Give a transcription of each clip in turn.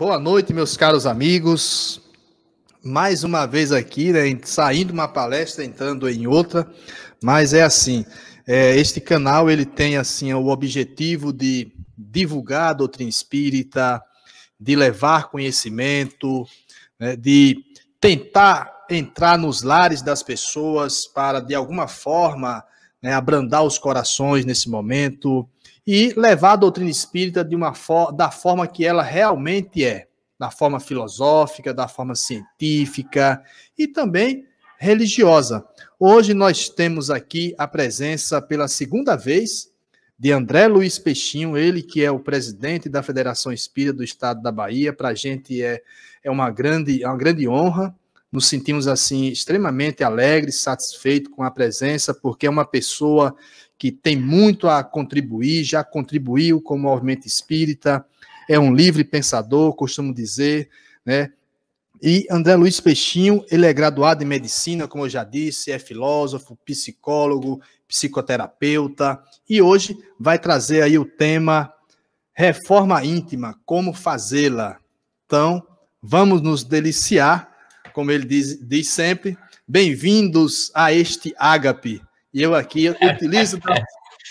Boa noite, meus caros amigos. Mais uma vez aqui, né, saindo uma palestra, entrando em outra, mas é assim. É, este canal ele tem assim o objetivo de divulgar a doutrina espírita, de levar conhecimento, né, de tentar entrar nos lares das pessoas para de alguma forma né, abrandar os corações nesse momento, e levar a doutrina espírita de uma for da forma que ela realmente é, da forma filosófica, da forma científica e também religiosa. Hoje nós temos aqui a presença pela segunda vez de André Luiz Peixinho, ele que é o presidente da Federação Espírita do Estado da Bahia. Para a gente é, é uma, grande, é uma grande honra nos sentimos assim extremamente alegres, satisfeitos com a presença, porque é uma pessoa que tem muito a contribuir, já contribuiu com o movimento espírita, é um livre pensador, costumo dizer, né? E André Luiz Peixinho, ele é graduado em medicina, como eu já disse, é filósofo, psicólogo, psicoterapeuta, e hoje vai trazer aí o tema reforma íntima, como fazê-la. Então, vamos nos deliciar, como ele diz, diz sempre. Bem-vindos a este ágape, e eu aqui eu utilizo das,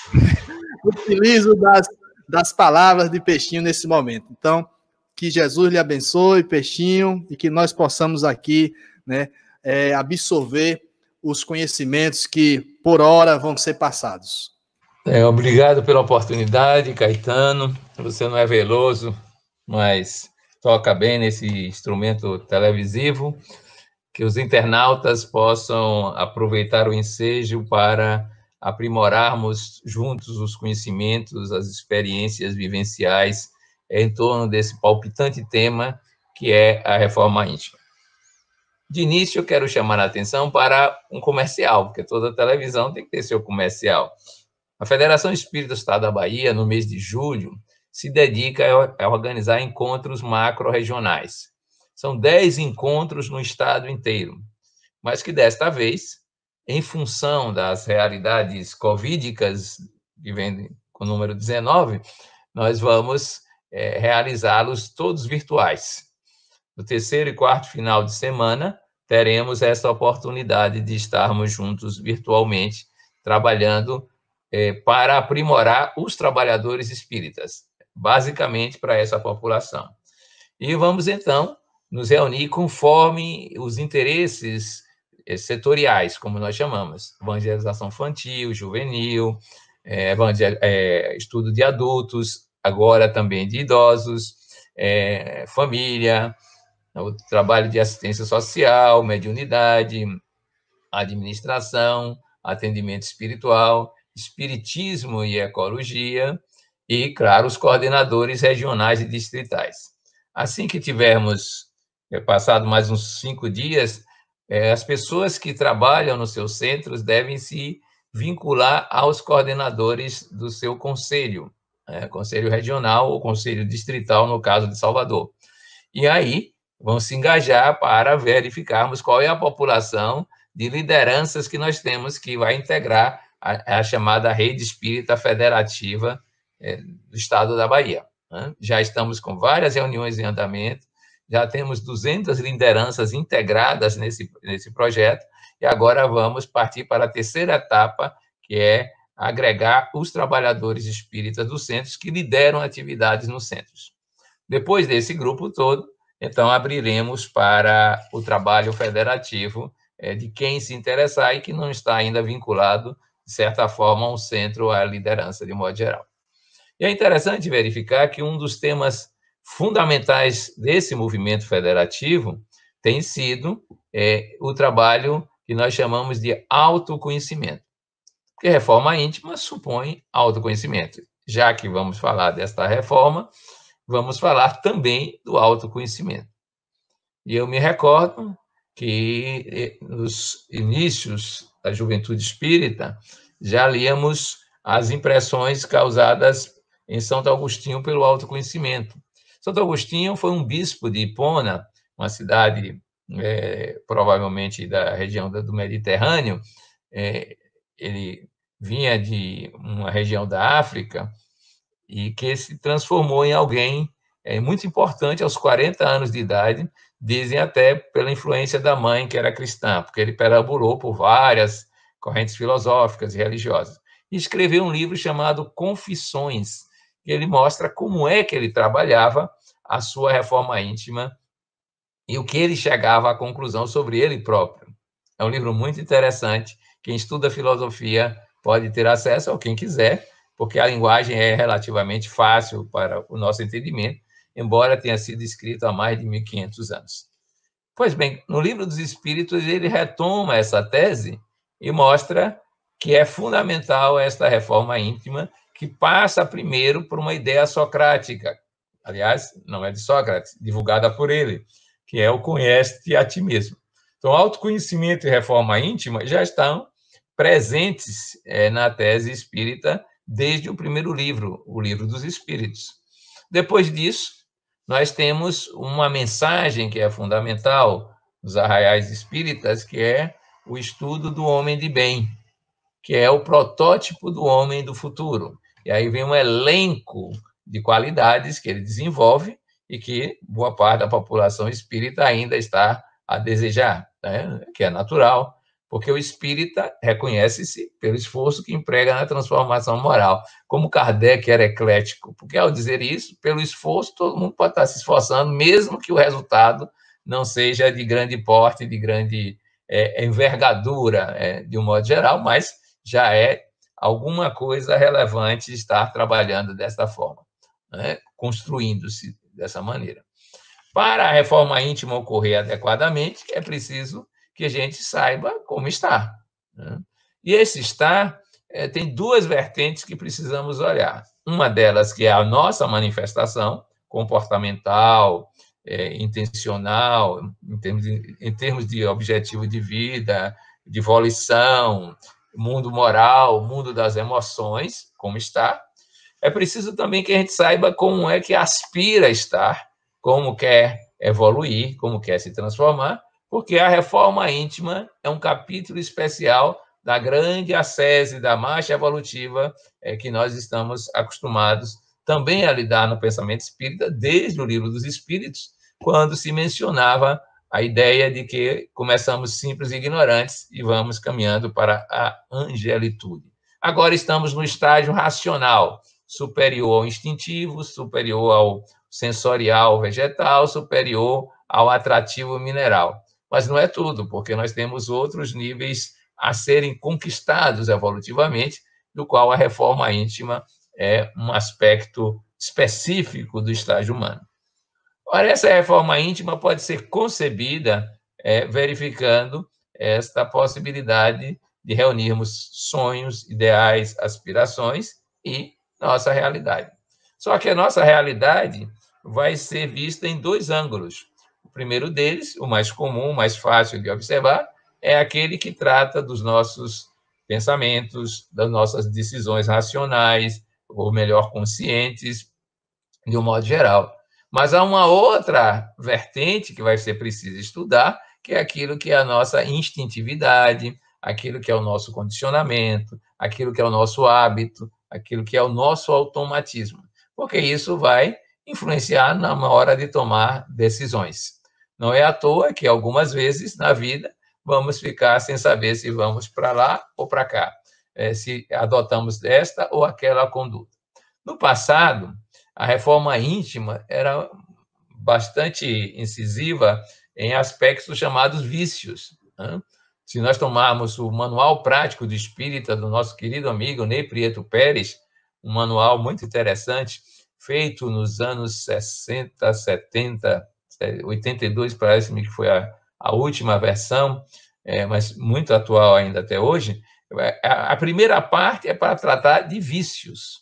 utilizo das, das palavras de Peixinho nesse momento. Então, que Jesus lhe abençoe, Peixinho, e que nós possamos aqui né, é, absorver os conhecimentos que, por hora, vão ser passados. É, obrigado pela oportunidade, Caetano. Você não é veloso, mas toca bem nesse instrumento televisivo que os internautas possam aproveitar o ensejo para aprimorarmos juntos os conhecimentos, as experiências vivenciais em torno desse palpitante tema que é a reforma íntima. De início, eu quero chamar a atenção para um comercial, porque toda televisão tem que ter seu comercial. A Federação Espírita do Estado da Bahia, no mês de julho, se dedica a organizar encontros macro-regionais. São dez encontros no estado inteiro, mas que desta vez, em função das realidades covídicas, que vem com o número 19, nós vamos é, realizá-los todos virtuais. No terceiro e quarto final de semana, teremos essa oportunidade de estarmos juntos virtualmente, trabalhando é, para aprimorar os trabalhadores espíritas, basicamente para essa população. E vamos então nos reunir conforme os interesses eh, setoriais, como nós chamamos, evangelização infantil, juvenil, é, é, estudo de adultos, agora também de idosos, é, família, o trabalho de assistência social, mediunidade, administração, atendimento espiritual, espiritismo e ecologia, e, claro, os coordenadores regionais e distritais. Assim que tivermos passado mais uns cinco dias, é, as pessoas que trabalham nos seus centros devem se vincular aos coordenadores do seu conselho, né, conselho regional ou conselho distrital, no caso de Salvador. E aí vão se engajar para verificarmos qual é a população de lideranças que nós temos que vai integrar a, a chamada rede espírita federativa é, do Estado da Bahia. Né? Já estamos com várias reuniões em andamento já temos 200 lideranças integradas nesse, nesse projeto, e agora vamos partir para a terceira etapa, que é agregar os trabalhadores espíritas dos centros que lideram atividades nos centros. Depois desse grupo todo, então abriremos para o trabalho federativo é, de quem se interessar e que não está ainda vinculado, de certa forma, a um centro à liderança, de modo geral. E é interessante verificar que um dos temas fundamentais desse movimento federativo tem sido é, o trabalho que nós chamamos de autoconhecimento. Porque reforma íntima supõe autoconhecimento. Já que vamos falar desta reforma, vamos falar também do autoconhecimento. E eu me recordo que é, nos inícios da juventude espírita já líamos as impressões causadas em Santo Agostinho pelo autoconhecimento. Santo Agostinho foi um bispo de Hipona, uma cidade é, provavelmente da região do Mediterrâneo. É, ele vinha de uma região da África e que se transformou em alguém é, muito importante aos 40 anos de idade, dizem até pela influência da mãe, que era cristã, porque ele perambulou por várias correntes filosóficas e religiosas. E escreveu um livro chamado Confissões, ele mostra como é que ele trabalhava a sua reforma íntima e o que ele chegava à conclusão sobre ele próprio. É um livro muito interessante. Quem estuda filosofia pode ter acesso, ou quem quiser, porque a linguagem é relativamente fácil para o nosso entendimento, embora tenha sido escrito há mais de 1500 anos. Pois bem, no Livro dos Espíritos, ele retoma essa tese e mostra que é fundamental esta reforma íntima que passa primeiro por uma ideia socrática, aliás, não é de Sócrates, divulgada por ele, que é o conhece-te a ti mesmo. Então, autoconhecimento e reforma íntima já estão presentes é, na tese espírita desde o primeiro livro, o Livro dos Espíritos. Depois disso, nós temos uma mensagem que é fundamental nos arraiais espíritas, que é o estudo do homem de bem, que é o protótipo do homem do futuro. E aí vem um elenco de qualidades que ele desenvolve e que boa parte da população espírita ainda está a desejar, né? que é natural, porque o espírita reconhece-se pelo esforço que emprega na transformação moral. Como Kardec era eclético, porque ao dizer isso, pelo esforço, todo mundo pode estar se esforçando, mesmo que o resultado não seja de grande porte, de grande é, envergadura, é, de um modo geral, mas já é alguma coisa relevante estar trabalhando desta forma, né? construindo-se dessa maneira. Para a reforma íntima ocorrer adequadamente, é preciso que a gente saiba como está. Né? E esse estar é, tem duas vertentes que precisamos olhar. Uma delas, que é a nossa manifestação comportamental, é, intencional, em termos, de, em termos de objetivo de vida, de volição, mundo moral, mundo das emoções, como está, é preciso também que a gente saiba como é que aspira a estar, como quer evoluir, como quer se transformar, porque a reforma íntima é um capítulo especial da grande ascese da marcha evolutiva é, que nós estamos acostumados também a lidar no pensamento espírita desde o livro dos Espíritos, quando se mencionava a ideia é de que começamos simples e ignorantes e vamos caminhando para a angelitude. Agora estamos no estágio racional, superior ao instintivo, superior ao sensorial vegetal, superior ao atrativo mineral. Mas não é tudo, porque nós temos outros níveis a serem conquistados evolutivamente, do qual a reforma íntima é um aspecto específico do estágio humano. Ora, essa reforma íntima pode ser concebida é, verificando esta possibilidade de reunirmos sonhos, ideais, aspirações e nossa realidade. Só que a nossa realidade vai ser vista em dois ângulos. O primeiro deles, o mais comum, o mais fácil de observar, é aquele que trata dos nossos pensamentos, das nossas decisões racionais, ou melhor, conscientes, de um modo geral. Mas há uma outra vertente que vai ser preciso estudar, que é aquilo que é a nossa instintividade, aquilo que é o nosso condicionamento, aquilo que é o nosso hábito, aquilo que é o nosso automatismo, porque isso vai influenciar na hora de tomar decisões. Não é à toa que algumas vezes na vida vamos ficar sem saber se vamos para lá ou para cá, eh, se adotamos esta ou aquela conduta. No passado, a reforma íntima era bastante incisiva em aspectos chamados vícios. Né? Se nós tomarmos o Manual Prático do Espírita do nosso querido amigo Ney Prieto Pérez, um manual muito interessante, feito nos anos 60, 70, 82, parece-me que foi a, a última versão, é, mas muito atual ainda até hoje. É, a, a primeira parte é para tratar de vícios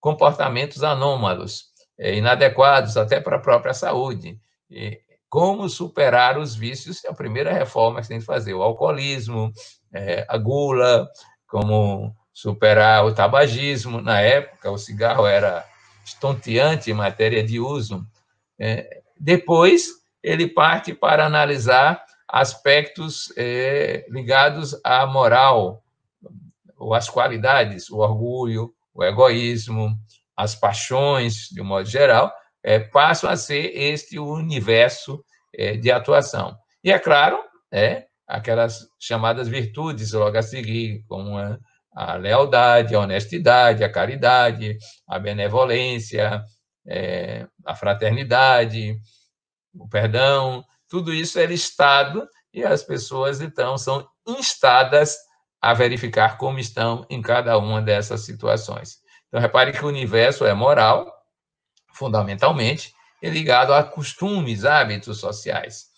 comportamentos anômalos, é, inadequados até para a própria saúde. E como superar os vícios é a primeira reforma que tem que fazer. O alcoolismo, é, a gula, como superar o tabagismo. Na época, o cigarro era estonteante em matéria de uso. É, depois, ele parte para analisar aspectos ligados à moral, ou às qualidades, o orgulho, o egoísmo, as paixões, de um modo geral, é, passam a ser este universo é, de atuação. E, é claro, é, aquelas chamadas virtudes logo a seguir, como a, a lealdade, a honestidade, a caridade, a benevolência, é, a fraternidade, o perdão, tudo isso é listado e as pessoas, então, são instadas a verificar como estão em cada uma dessas situações. Então, repare que o universo é moral, fundamentalmente, e ligado a costumes, hábitos sociais.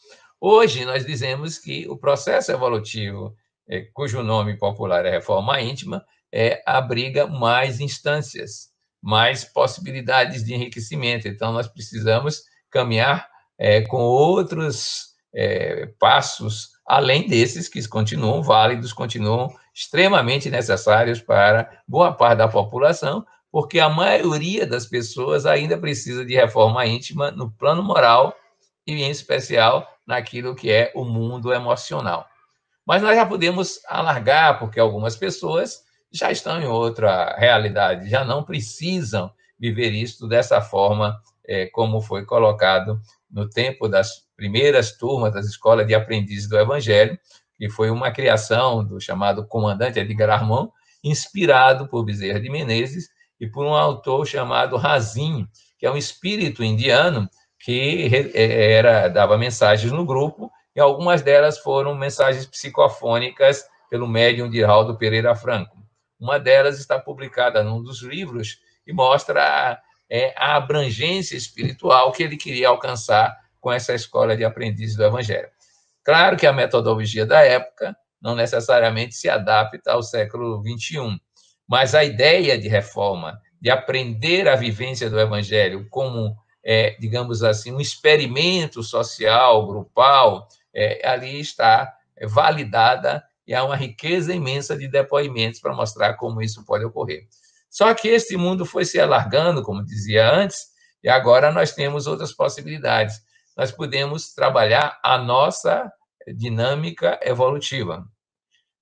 Hoje, nós dizemos que o processo evolutivo, é, cujo nome popular é reforma íntima, é, abriga mais instâncias, mais possibilidades de enriquecimento. Então, nós precisamos caminhar é, com outros é, passos além desses que continuam válidos, continuam extremamente necessários para boa parte da população, porque a maioria das pessoas ainda precisa de reforma íntima no plano moral e, em especial, naquilo que é o mundo emocional. Mas nós já podemos alargar, porque algumas pessoas já estão em outra realidade, já não precisam viver isto dessa forma é, como foi colocado no tempo das primeiras turmas das escolas de aprendizes do Evangelho, que foi uma criação do chamado comandante Edgar Armand, inspirado por Bezerra de Menezes e por um autor chamado Razin, que é um espírito indiano que é, era dava mensagens no grupo e algumas delas foram mensagens psicofônicas pelo médium de Aldo Pereira Franco. Uma delas está publicada num dos livros e mostra é, a abrangência espiritual que ele queria alcançar com essa escola de aprendiz do Evangelho. Claro que a metodologia da época não necessariamente se adapta ao século XXI, mas a ideia de reforma, de aprender a vivência do Evangelho como, é, digamos assim, um experimento social, grupal, é, ali está é, validada e há uma riqueza imensa de depoimentos para mostrar como isso pode ocorrer. Só que este mundo foi se alargando, como dizia antes, e agora nós temos outras possibilidades. Nós podemos trabalhar a nossa dinâmica evolutiva,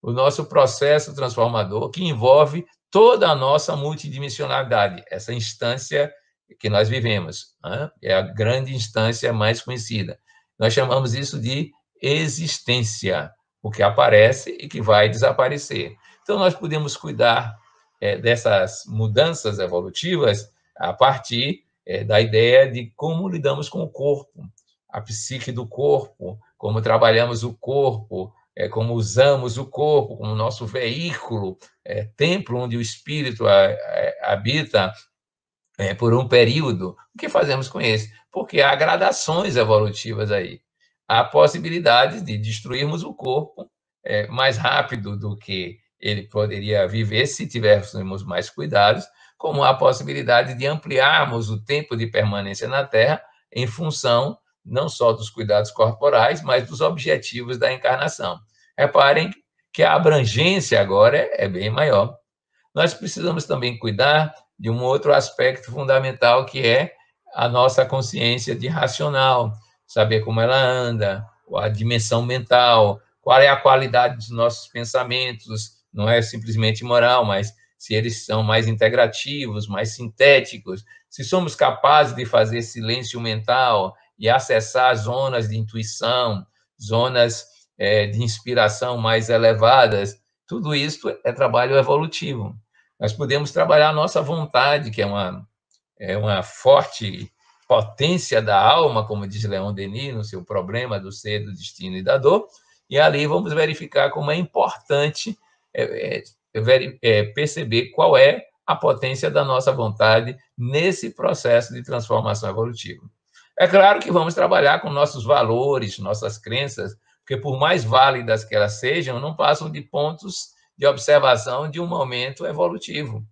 o nosso processo transformador, que envolve toda a nossa multidimensionalidade, essa instância que nós vivemos. Né? É a grande instância mais conhecida. Nós chamamos isso de existência, o que aparece e que vai desaparecer. Então, nós podemos cuidar é, dessas mudanças evolutivas a partir é, da ideia de como lidamos com o corpo, a psique do corpo, como trabalhamos o corpo, é, como usamos o corpo como nosso veículo, é, templo onde o espírito a, a, habita é, por um período. O que fazemos com isso Porque há gradações evolutivas aí. Há possibilidade de destruirmos o corpo é, mais rápido do que ele poderia viver se tivéssemos mais cuidados, como a possibilidade de ampliarmos o tempo de permanência na Terra em função não só dos cuidados corporais, mas dos objetivos da encarnação. Reparem que a abrangência agora é bem maior. Nós precisamos também cuidar de um outro aspecto fundamental que é a nossa consciência de racional, saber como ela anda, a dimensão mental, qual é a qualidade dos nossos pensamentos, não é simplesmente moral, mas se eles são mais integrativos, mais sintéticos, se somos capazes de fazer silêncio mental e acessar zonas de intuição, zonas é, de inspiração mais elevadas, tudo isso é trabalho evolutivo. Nós podemos trabalhar a nossa vontade, que é uma, é uma forte potência da alma, como diz Leon Denis no seu problema do ser, do destino e da dor, e ali vamos verificar como é importante é, é, é, é, perceber qual é a potência da nossa vontade nesse processo de transformação evolutiva. É claro que vamos trabalhar com nossos valores, nossas crenças, porque por mais válidas que elas sejam, não passam de pontos de observação de um momento evolutivo.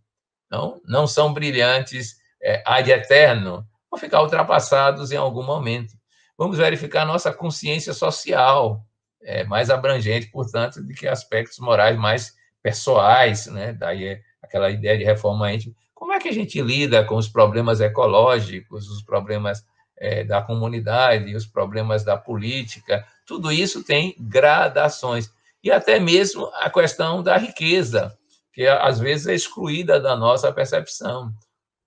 Não, não são brilhantes é, ad eterno, vão ficar ultrapassados em algum momento. Vamos verificar nossa consciência social, é, mais abrangente, portanto, de que aspectos morais mais pessoais, né? daí é aquela ideia de reforma íntima. Como é que a gente lida com os problemas ecológicos, os problemas é, da comunidade, os problemas da política? Tudo isso tem gradações. E até mesmo a questão da riqueza, que às vezes é excluída da nossa percepção.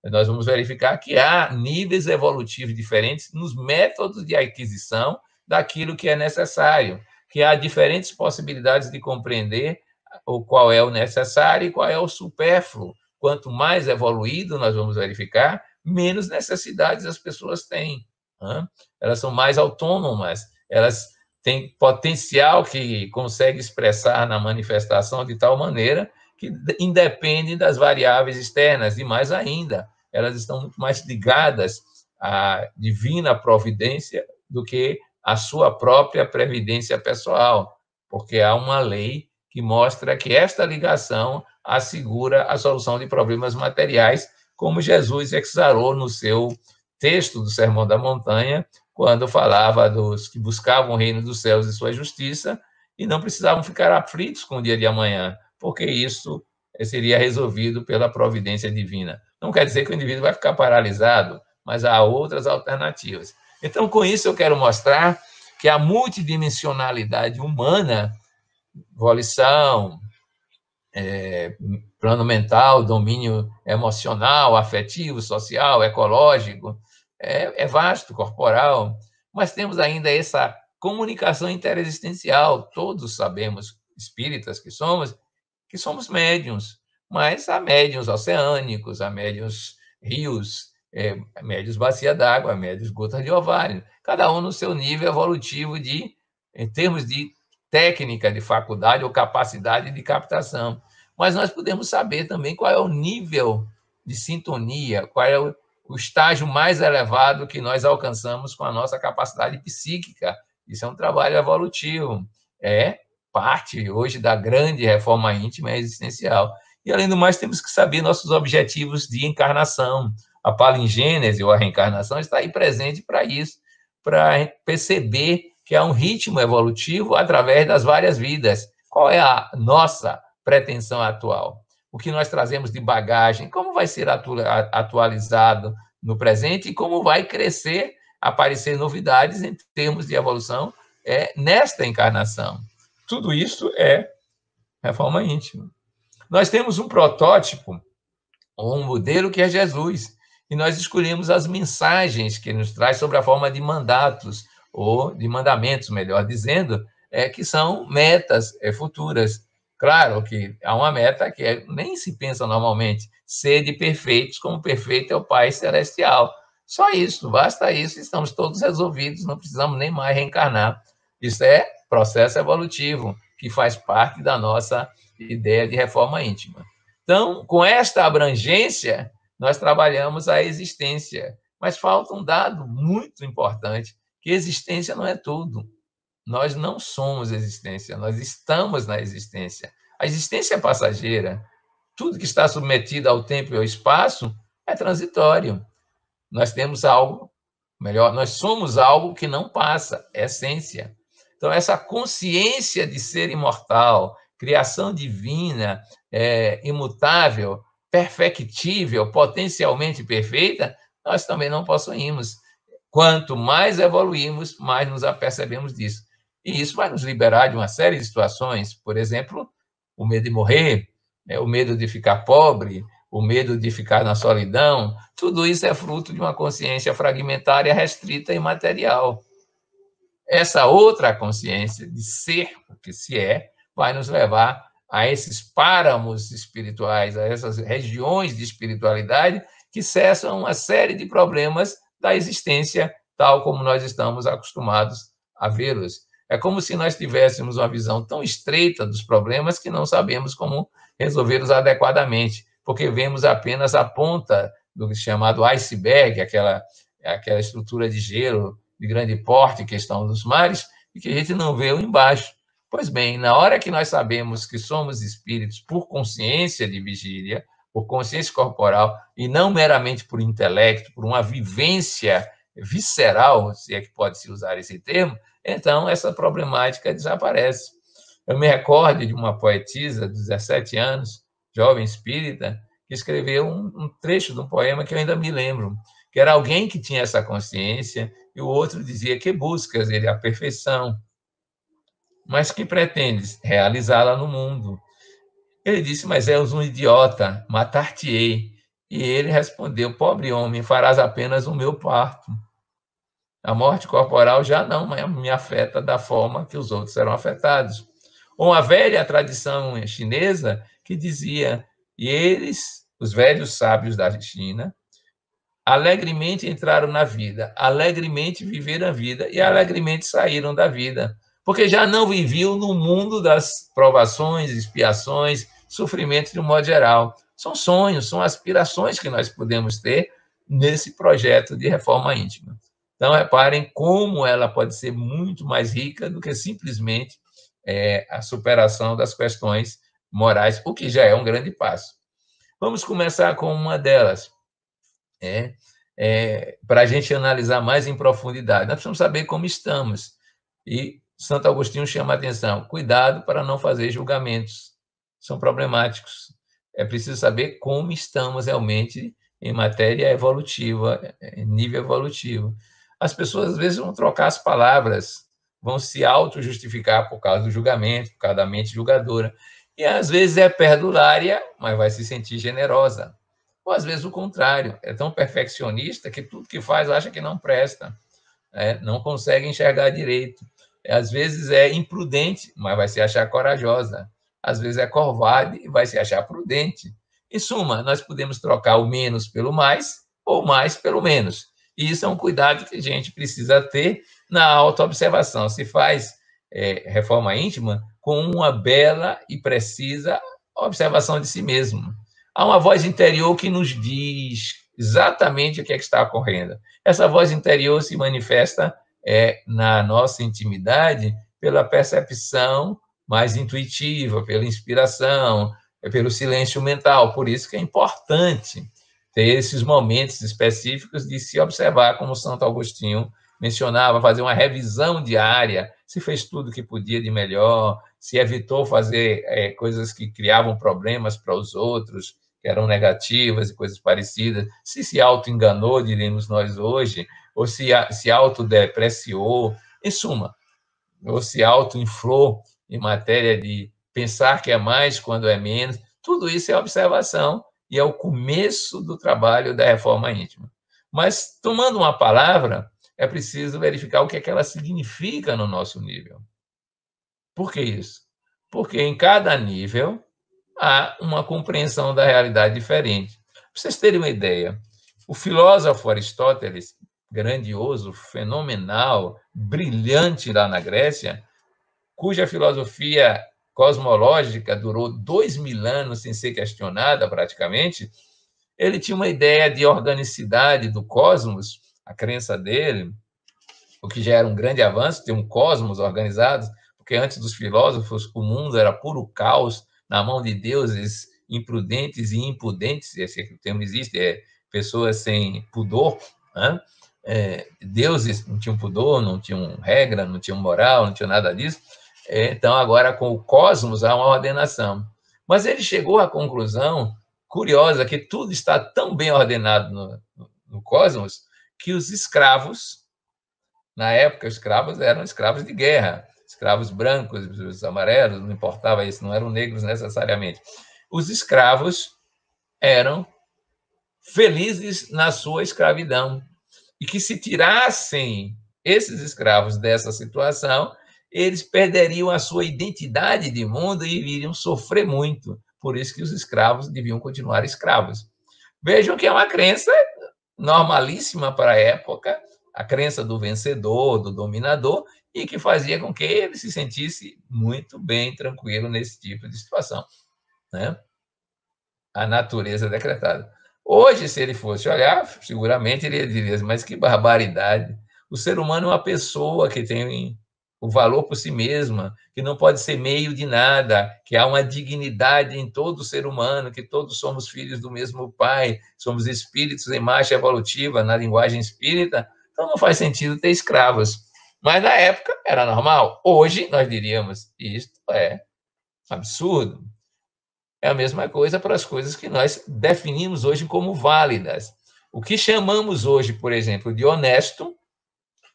Nós vamos verificar que há níveis evolutivos diferentes nos métodos de aquisição daquilo que é necessário que há diferentes possibilidades de compreender o qual é o necessário e qual é o supérfluo. Quanto mais evoluído nós vamos verificar, menos necessidades as pessoas têm. Né? Elas são mais autônomas, elas têm potencial que consegue expressar na manifestação de tal maneira que independem das variáveis externas, e mais ainda, elas estão muito mais ligadas à divina providência do que a sua própria previdência pessoal, porque há uma lei que mostra que esta ligação assegura a solução de problemas materiais, como Jesus exalou no seu texto do Sermão da Montanha, quando falava dos que buscavam o reino dos céus e sua justiça e não precisavam ficar aflitos com o dia de amanhã, porque isso seria resolvido pela providência divina. Não quer dizer que o indivíduo vai ficar paralisado, mas há outras alternativas. Então, com isso, eu quero mostrar que a multidimensionalidade humana, volição, é, plano mental, domínio emocional, afetivo, social, ecológico, é, é vasto, corporal, mas temos ainda essa comunicação interexistencial. Todos sabemos, espíritas que somos, que somos médiums, mas há médiums oceânicos, há médiums rios, é, médios bacia d'água, médios gotas de ovário, cada um no seu nível evolutivo de, em termos de técnica de faculdade ou capacidade de captação. Mas nós podemos saber também qual é o nível de sintonia, qual é o, o estágio mais elevado que nós alcançamos com a nossa capacidade psíquica. Isso é um trabalho evolutivo, é parte hoje da grande reforma íntima existencial. E além do mais, temos que saber nossos objetivos de encarnação, a palingênese ou a reencarnação está aí presente para isso, para perceber que há um ritmo evolutivo através das várias vidas. Qual é a nossa pretensão atual? O que nós trazemos de bagagem? Como vai ser atualizado no presente e como vai crescer, aparecer novidades em termos de evolução é, nesta encarnação? Tudo isso é reforma íntima. Nós temos um protótipo, um modelo que é Jesus e nós escolhemos as mensagens que ele nos traz sobre a forma de mandatos, ou de mandamentos, melhor dizendo, é, que são metas é, futuras. Claro que há uma meta que é, nem se pensa normalmente, ser de perfeitos, como perfeito é o Pai Celestial. Só isso, basta isso, estamos todos resolvidos, não precisamos nem mais reencarnar. Isso é processo evolutivo, que faz parte da nossa ideia de reforma íntima. Então, com esta abrangência, nós trabalhamos a existência. Mas falta um dado muito importante, que existência não é tudo. Nós não somos existência, nós estamos na existência. A existência é passageira. Tudo que está submetido ao tempo e ao espaço é transitório. Nós temos algo, melhor, nós somos algo que não passa, é essência. Então, essa consciência de ser imortal, criação divina, é, imutável, perfectível, potencialmente perfeita, nós também não possuímos. Quanto mais evoluímos, mais nos apercebemos disso. E isso vai nos liberar de uma série de situações, por exemplo, o medo de morrer, né? o medo de ficar pobre, o medo de ficar na solidão, tudo isso é fruto de uma consciência fragmentária, restrita e material. Essa outra consciência de ser o que se é vai nos levar a esses páramos espirituais, a essas regiões de espiritualidade que cessam uma série de problemas da existência, tal como nós estamos acostumados a vê-los. É como se nós tivéssemos uma visão tão estreita dos problemas que não sabemos como resolvê-los adequadamente, porque vemos apenas a ponta do é chamado iceberg, aquela, aquela estrutura de gelo de grande porte que estão nos mares, e que a gente não vê o embaixo Pois bem, na hora que nós sabemos que somos espíritos por consciência de vigília, por consciência corporal, e não meramente por intelecto, por uma vivência visceral, se é que pode-se usar esse termo, então essa problemática desaparece. Eu me recordo de uma poetisa de 17 anos, jovem espírita, que escreveu um, um trecho de um poema que eu ainda me lembro, que era alguém que tinha essa consciência e o outro dizia que buscas ele a perfeição, mas que pretendes realizá-la no mundo. Ele disse, mas és um idiota, matar-te-ei. E ele respondeu, pobre homem, farás apenas o meu parto. A morte corporal já não me afeta da forma que os outros serão afetados. Ou a velha tradição chinesa que dizia, e eles, os velhos sábios da China, alegremente entraram na vida, alegremente viveram a vida e alegremente saíram da vida, porque já não viviam no mundo das provações, expiações, sofrimentos de um modo geral. São sonhos, são aspirações que nós podemos ter nesse projeto de reforma íntima. Então, reparem como ela pode ser muito mais rica do que simplesmente é, a superação das questões morais, o que já é um grande passo. Vamos começar com uma delas, é, é, para a gente analisar mais em profundidade. Nós precisamos saber como estamos e Santo Agostinho chama a atenção: cuidado para não fazer julgamentos, são problemáticos. É preciso saber como estamos realmente em matéria evolutiva, em nível evolutivo. As pessoas às vezes vão trocar as palavras, vão se auto-justificar por causa do julgamento, por causa da mente julgadora. E às vezes é perdulária, mas vai se sentir generosa. Ou às vezes o contrário, é tão perfeccionista que tudo que faz acha que não presta, né? não consegue enxergar direito. Às vezes é imprudente, mas vai se achar corajosa. Às vezes é covarde e vai se achar prudente. Em suma, nós podemos trocar o menos pelo mais ou mais pelo menos. E isso é um cuidado que a gente precisa ter na autoobservação. Se faz é, reforma íntima com uma bela e precisa observação de si mesmo. Há uma voz interior que nos diz exatamente o que, é que está ocorrendo. Essa voz interior se manifesta é, na nossa intimidade pela percepção mais intuitiva, pela inspiração, é pelo silêncio mental. Por isso que é importante ter esses momentos específicos de se observar, como Santo Agostinho mencionava, fazer uma revisão diária, se fez tudo que podia de melhor, se evitou fazer é, coisas que criavam problemas para os outros, que eram negativas e coisas parecidas, se se auto-enganou, diríamos nós hoje, ou se, se autodepreciou, em suma, ou se autoinflou em matéria de pensar que é mais quando é menos. Tudo isso é observação e é o começo do trabalho da reforma íntima. Mas, tomando uma palavra, é preciso verificar o que, é que ela significa no nosso nível. Por que isso? Porque em cada nível há uma compreensão da realidade diferente. Para vocês terem uma ideia, o filósofo Aristóteles grandioso, fenomenal, brilhante lá na Grécia, cuja filosofia cosmológica durou dois mil anos sem ser questionada praticamente, ele tinha uma ideia de organicidade do cosmos, a crença dele, o que já era um grande avanço, ter um cosmos organizado, porque antes dos filósofos o mundo era puro caos na mão de deuses imprudentes e impudentes, esse é que o termo existe, é pessoas sem pudor, né? é, deuses não tinham pudor, não tinham regra, não tinham moral, não tinham nada disso. É, então, agora com o cosmos há uma ordenação. Mas ele chegou à conclusão curiosa que tudo está tão bem ordenado no, no cosmos que os escravos, na época, os escravos eram escravos de guerra, escravos brancos, os amarelos, não importava isso, não eram negros necessariamente. Os escravos eram felizes na sua escravidão, e que se tirassem esses escravos dessa situação, eles perderiam a sua identidade de mundo e iriam sofrer muito. Por isso que os escravos deviam continuar escravos. Vejam que é uma crença normalíssima para a época, a crença do vencedor, do dominador, e que fazia com que ele se sentisse muito bem, tranquilo nesse tipo de situação. Né? A natureza decretada. Hoje, se ele fosse olhar, seguramente ele diria: mas que barbaridade! O ser humano é uma pessoa que tem o valor por si mesma, que não pode ser meio de nada, que há uma dignidade em todo ser humano, que todos somos filhos do mesmo pai, somos espíritos em marcha evolutiva, na linguagem espírita, então não faz sentido ter escravos. Mas na época era normal. Hoje nós diríamos: isto é absurdo. É a mesma coisa para as coisas que nós definimos hoje como válidas. O que chamamos hoje, por exemplo, de honesto,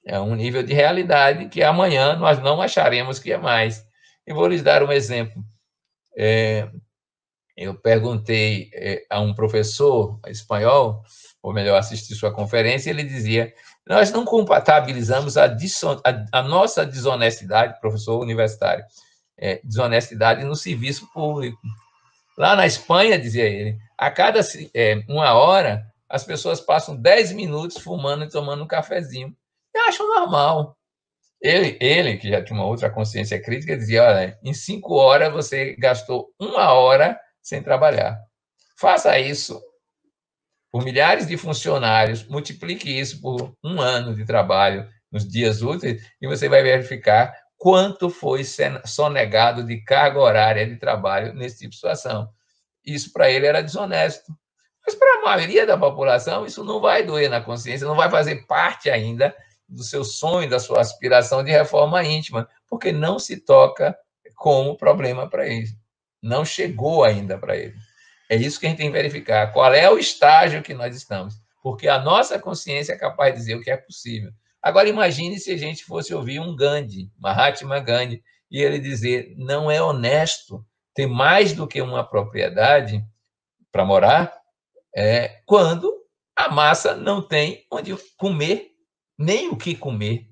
é um nível de realidade que amanhã nós não acharemos que é mais. E vou lhes dar um exemplo. É, eu perguntei é, a um professor espanhol, ou melhor, assisti sua conferência, e ele dizia: Nós não compatibilizamos a, a, a nossa desonestidade, professor universitário, é, desonestidade no serviço público. Lá na Espanha, dizia ele, a cada é, uma hora, as pessoas passam 10 minutos fumando e tomando um cafezinho. Eu acho normal. Ele, ele, que já tinha uma outra consciência crítica, dizia: olha, em cinco horas você gastou uma hora sem trabalhar. Faça isso por milhares de funcionários, multiplique isso por um ano de trabalho nos dias úteis e você vai verificar quanto foi sonegado de carga horária de trabalho nesse tipo de situação. Isso para ele era desonesto. Mas para a maioria da população, isso não vai doer na consciência, não vai fazer parte ainda do seu sonho, da sua aspiração de reforma íntima, porque não se toca como problema para ele. Não chegou ainda para ele. É isso que a gente tem que verificar. Qual é o estágio que nós estamos? Porque a nossa consciência é capaz de dizer o que é possível. Agora imagine se a gente fosse ouvir um Gandhi, Mahatma Gandhi, e ele dizer: não é honesto ter mais do que uma propriedade para morar, é, quando a massa não tem onde comer, nem o que comer.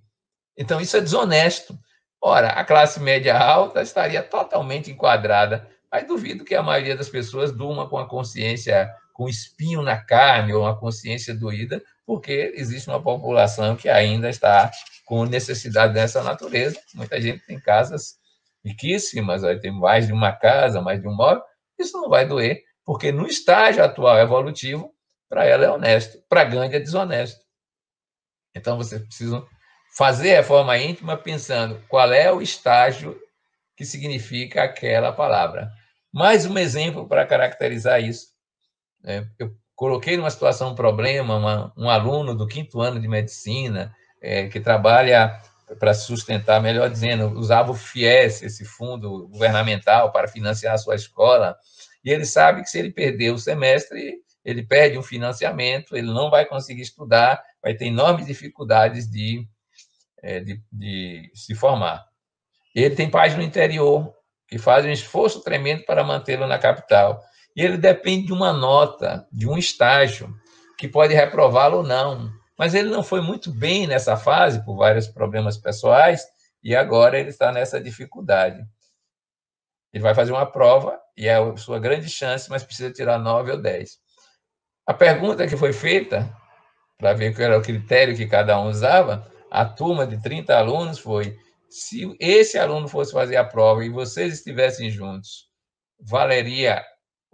Então isso é desonesto. Ora, a classe média alta estaria totalmente enquadrada, mas duvido que a maioria das pessoas durma com a consciência com espinho na carne ou uma consciência doída porque existe uma população que ainda está com necessidade dessa natureza. Muita gente tem casas riquíssimas, tem mais de uma casa, mais de um móvel. Isso não vai doer, porque no estágio atual evolutivo, para ela é honesto, para a Gandhi é desonesto. Então, vocês precisam fazer a reforma íntima pensando qual é o estágio que significa aquela palavra. Mais um exemplo para caracterizar isso. Né? Eu coloquei numa situação um problema uma, um aluno do quinto ano de medicina é, que trabalha para sustentar, melhor dizendo, usava o FIES, esse fundo governamental, para financiar a sua escola, e ele sabe que se ele perder o semestre, ele perde um financiamento, ele não vai conseguir estudar, vai ter enormes dificuldades de, é, de, de se formar. Ele tem pais no interior que fazem um esforço tremendo para mantê-lo na capital. E ele depende de uma nota, de um estágio, que pode reprová-lo ou não. Mas ele não foi muito bem nessa fase, por vários problemas pessoais, e agora ele está nessa dificuldade. Ele vai fazer uma prova, e é a sua grande chance, mas precisa tirar nove ou dez. A pergunta que foi feita, para ver qual era o critério que cada um usava, a turma de 30 alunos foi: se esse aluno fosse fazer a prova e vocês estivessem juntos, valeria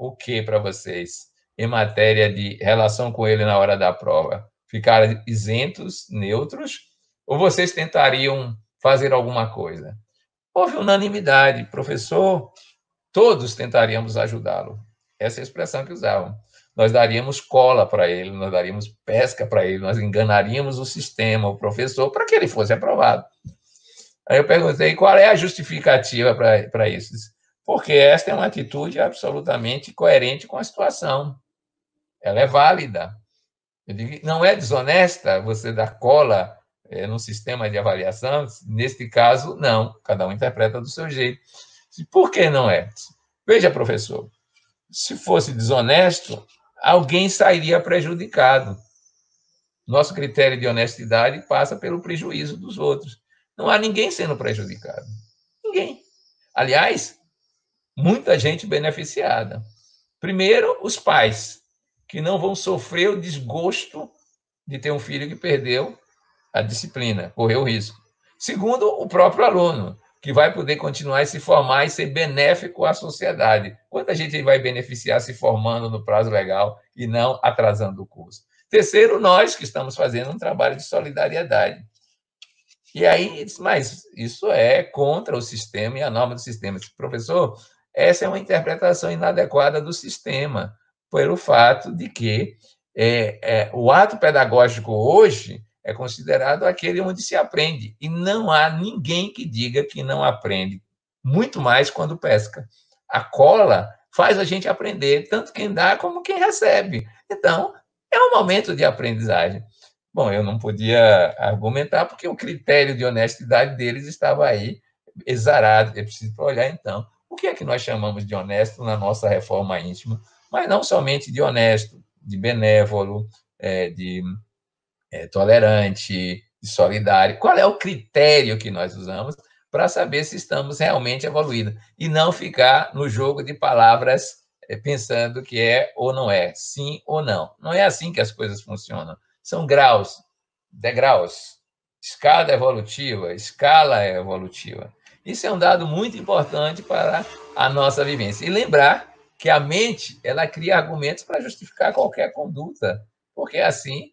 o que para vocês em matéria de relação com ele na hora da prova? Ficar isentos, neutros, ou vocês tentariam fazer alguma coisa? Houve unanimidade, professor, todos tentaríamos ajudá-lo. Essa é a expressão que usavam. Nós daríamos cola para ele, nós daríamos pesca para ele, nós enganaríamos o sistema, o professor, para que ele fosse aprovado. Aí eu perguntei qual é a justificativa para isso porque esta é uma atitude absolutamente coerente com a situação. Ela é válida. não é desonesta você dar cola é, no sistema de avaliação? Neste caso, não. Cada um interpreta do seu jeito. Por que não é? Veja, professor, se fosse desonesto, alguém sairia prejudicado. Nosso critério de honestidade passa pelo prejuízo dos outros. Não há ninguém sendo prejudicado. Ninguém. Aliás, muita gente beneficiada. Primeiro, os pais, que não vão sofrer o desgosto de ter um filho que perdeu a disciplina, correu o risco. Segundo, o próprio aluno, que vai poder continuar e se formar e ser benéfico à sociedade. Quanta gente vai beneficiar se formando no prazo legal e não atrasando o curso? Terceiro, nós que estamos fazendo um trabalho de solidariedade. E aí, mas isso é contra o sistema e a norma do sistema. Professor, essa é uma interpretação inadequada do sistema, pelo fato de que é, é, o ato pedagógico hoje é considerado aquele onde se aprende, e não há ninguém que diga que não aprende, muito mais quando pesca. A cola faz a gente aprender, tanto quem dá como quem recebe. Então, é um momento de aprendizagem. Bom, eu não podia argumentar porque o critério de honestidade deles estava aí exarado. Eu é preciso olhar, então, o que é que nós chamamos de honesto na nossa reforma íntima? Mas não somente de honesto, de benévolo, é, de é, tolerante, de solidário. Qual é o critério que nós usamos para saber se estamos realmente evoluindo e não ficar no jogo de palavras é, pensando que é ou não é, sim ou não. Não é assim que as coisas funcionam. São graus, degraus, escada evolutiva, escala evolutiva. Isso é um dado muito importante para a nossa vivência. E lembrar que a mente, ela cria argumentos para justificar qualquer conduta, porque é assim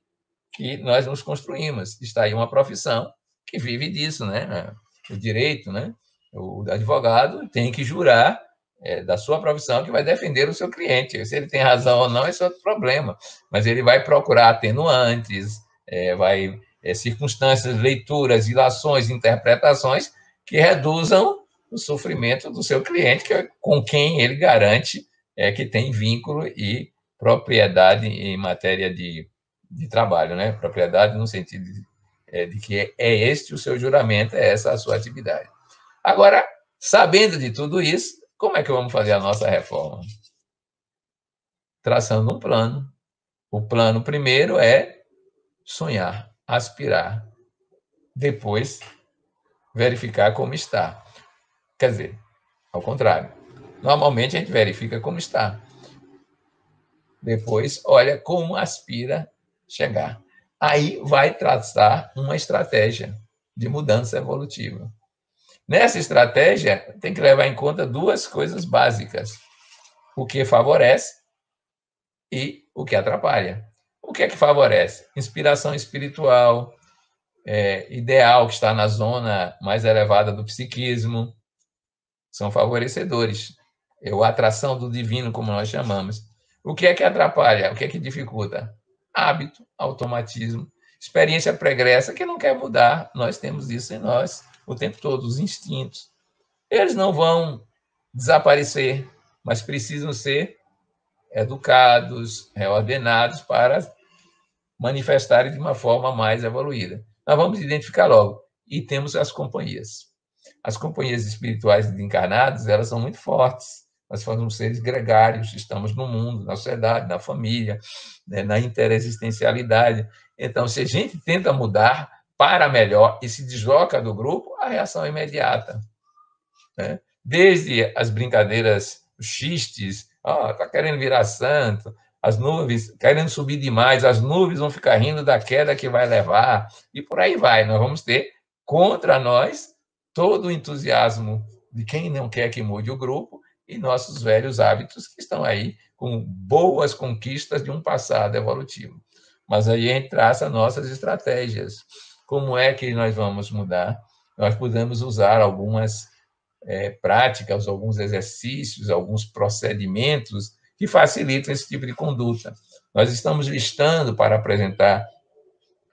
que nós nos construímos. Está aí uma profissão que vive disso, né? O direito, né? O advogado tem que jurar é, da sua profissão que vai defender o seu cliente. Se ele tem razão ou não, esse é outro problema. Mas ele vai procurar atenuantes, é, vai é, circunstâncias, leituras, ilações, interpretações que reduzam o sofrimento do seu cliente, que é com quem ele garante é, que tem vínculo e propriedade em matéria de, de trabalho, né? Propriedade no sentido de, é, de que é este o seu juramento, é essa a sua atividade. Agora, sabendo de tudo isso, como é que vamos fazer a nossa reforma? Traçando um plano. O plano primeiro é sonhar, aspirar. Depois, verificar como está. Quer dizer, ao contrário. Normalmente a gente verifica como está. Depois olha como aspira chegar. Aí vai traçar uma estratégia de mudança evolutiva. Nessa estratégia, tem que levar em conta duas coisas básicas: o que favorece e o que atrapalha. O que é que favorece? Inspiração espiritual, é, ideal, que está na zona mais elevada do psiquismo, são favorecedores. É a atração do divino, como nós chamamos. O que é que atrapalha? O que é que dificulta? Hábito, automatismo, experiência pregressa que não quer mudar. Nós temos isso em nós o tempo todo, os instintos. Eles não vão desaparecer, mas precisam ser educados, reordenados para manifestarem de uma forma mais evoluída nós vamos identificar logo. E temos as companhias. As companhias espirituais de encarnados, elas são muito fortes. Nós somos seres gregários, estamos no mundo, na sociedade, na família, né, na interexistencialidade. Então, se a gente tenta mudar para melhor e se desloca do grupo, a reação é imediata. Né? Desde as brincadeiras, os xistes, está ah, oh, querendo virar santo, as nuvens querendo subir demais, as nuvens vão ficar rindo da queda que vai levar, e por aí vai. Nós vamos ter contra nós todo o entusiasmo de quem não quer que mude o grupo e nossos velhos hábitos que estão aí com boas conquistas de um passado evolutivo. Mas aí entra as nossas estratégias. Como é que nós vamos mudar? Nós podemos usar algumas é, práticas, alguns exercícios, alguns procedimentos que facilitam esse tipo de conduta. Nós estamos listando para apresentar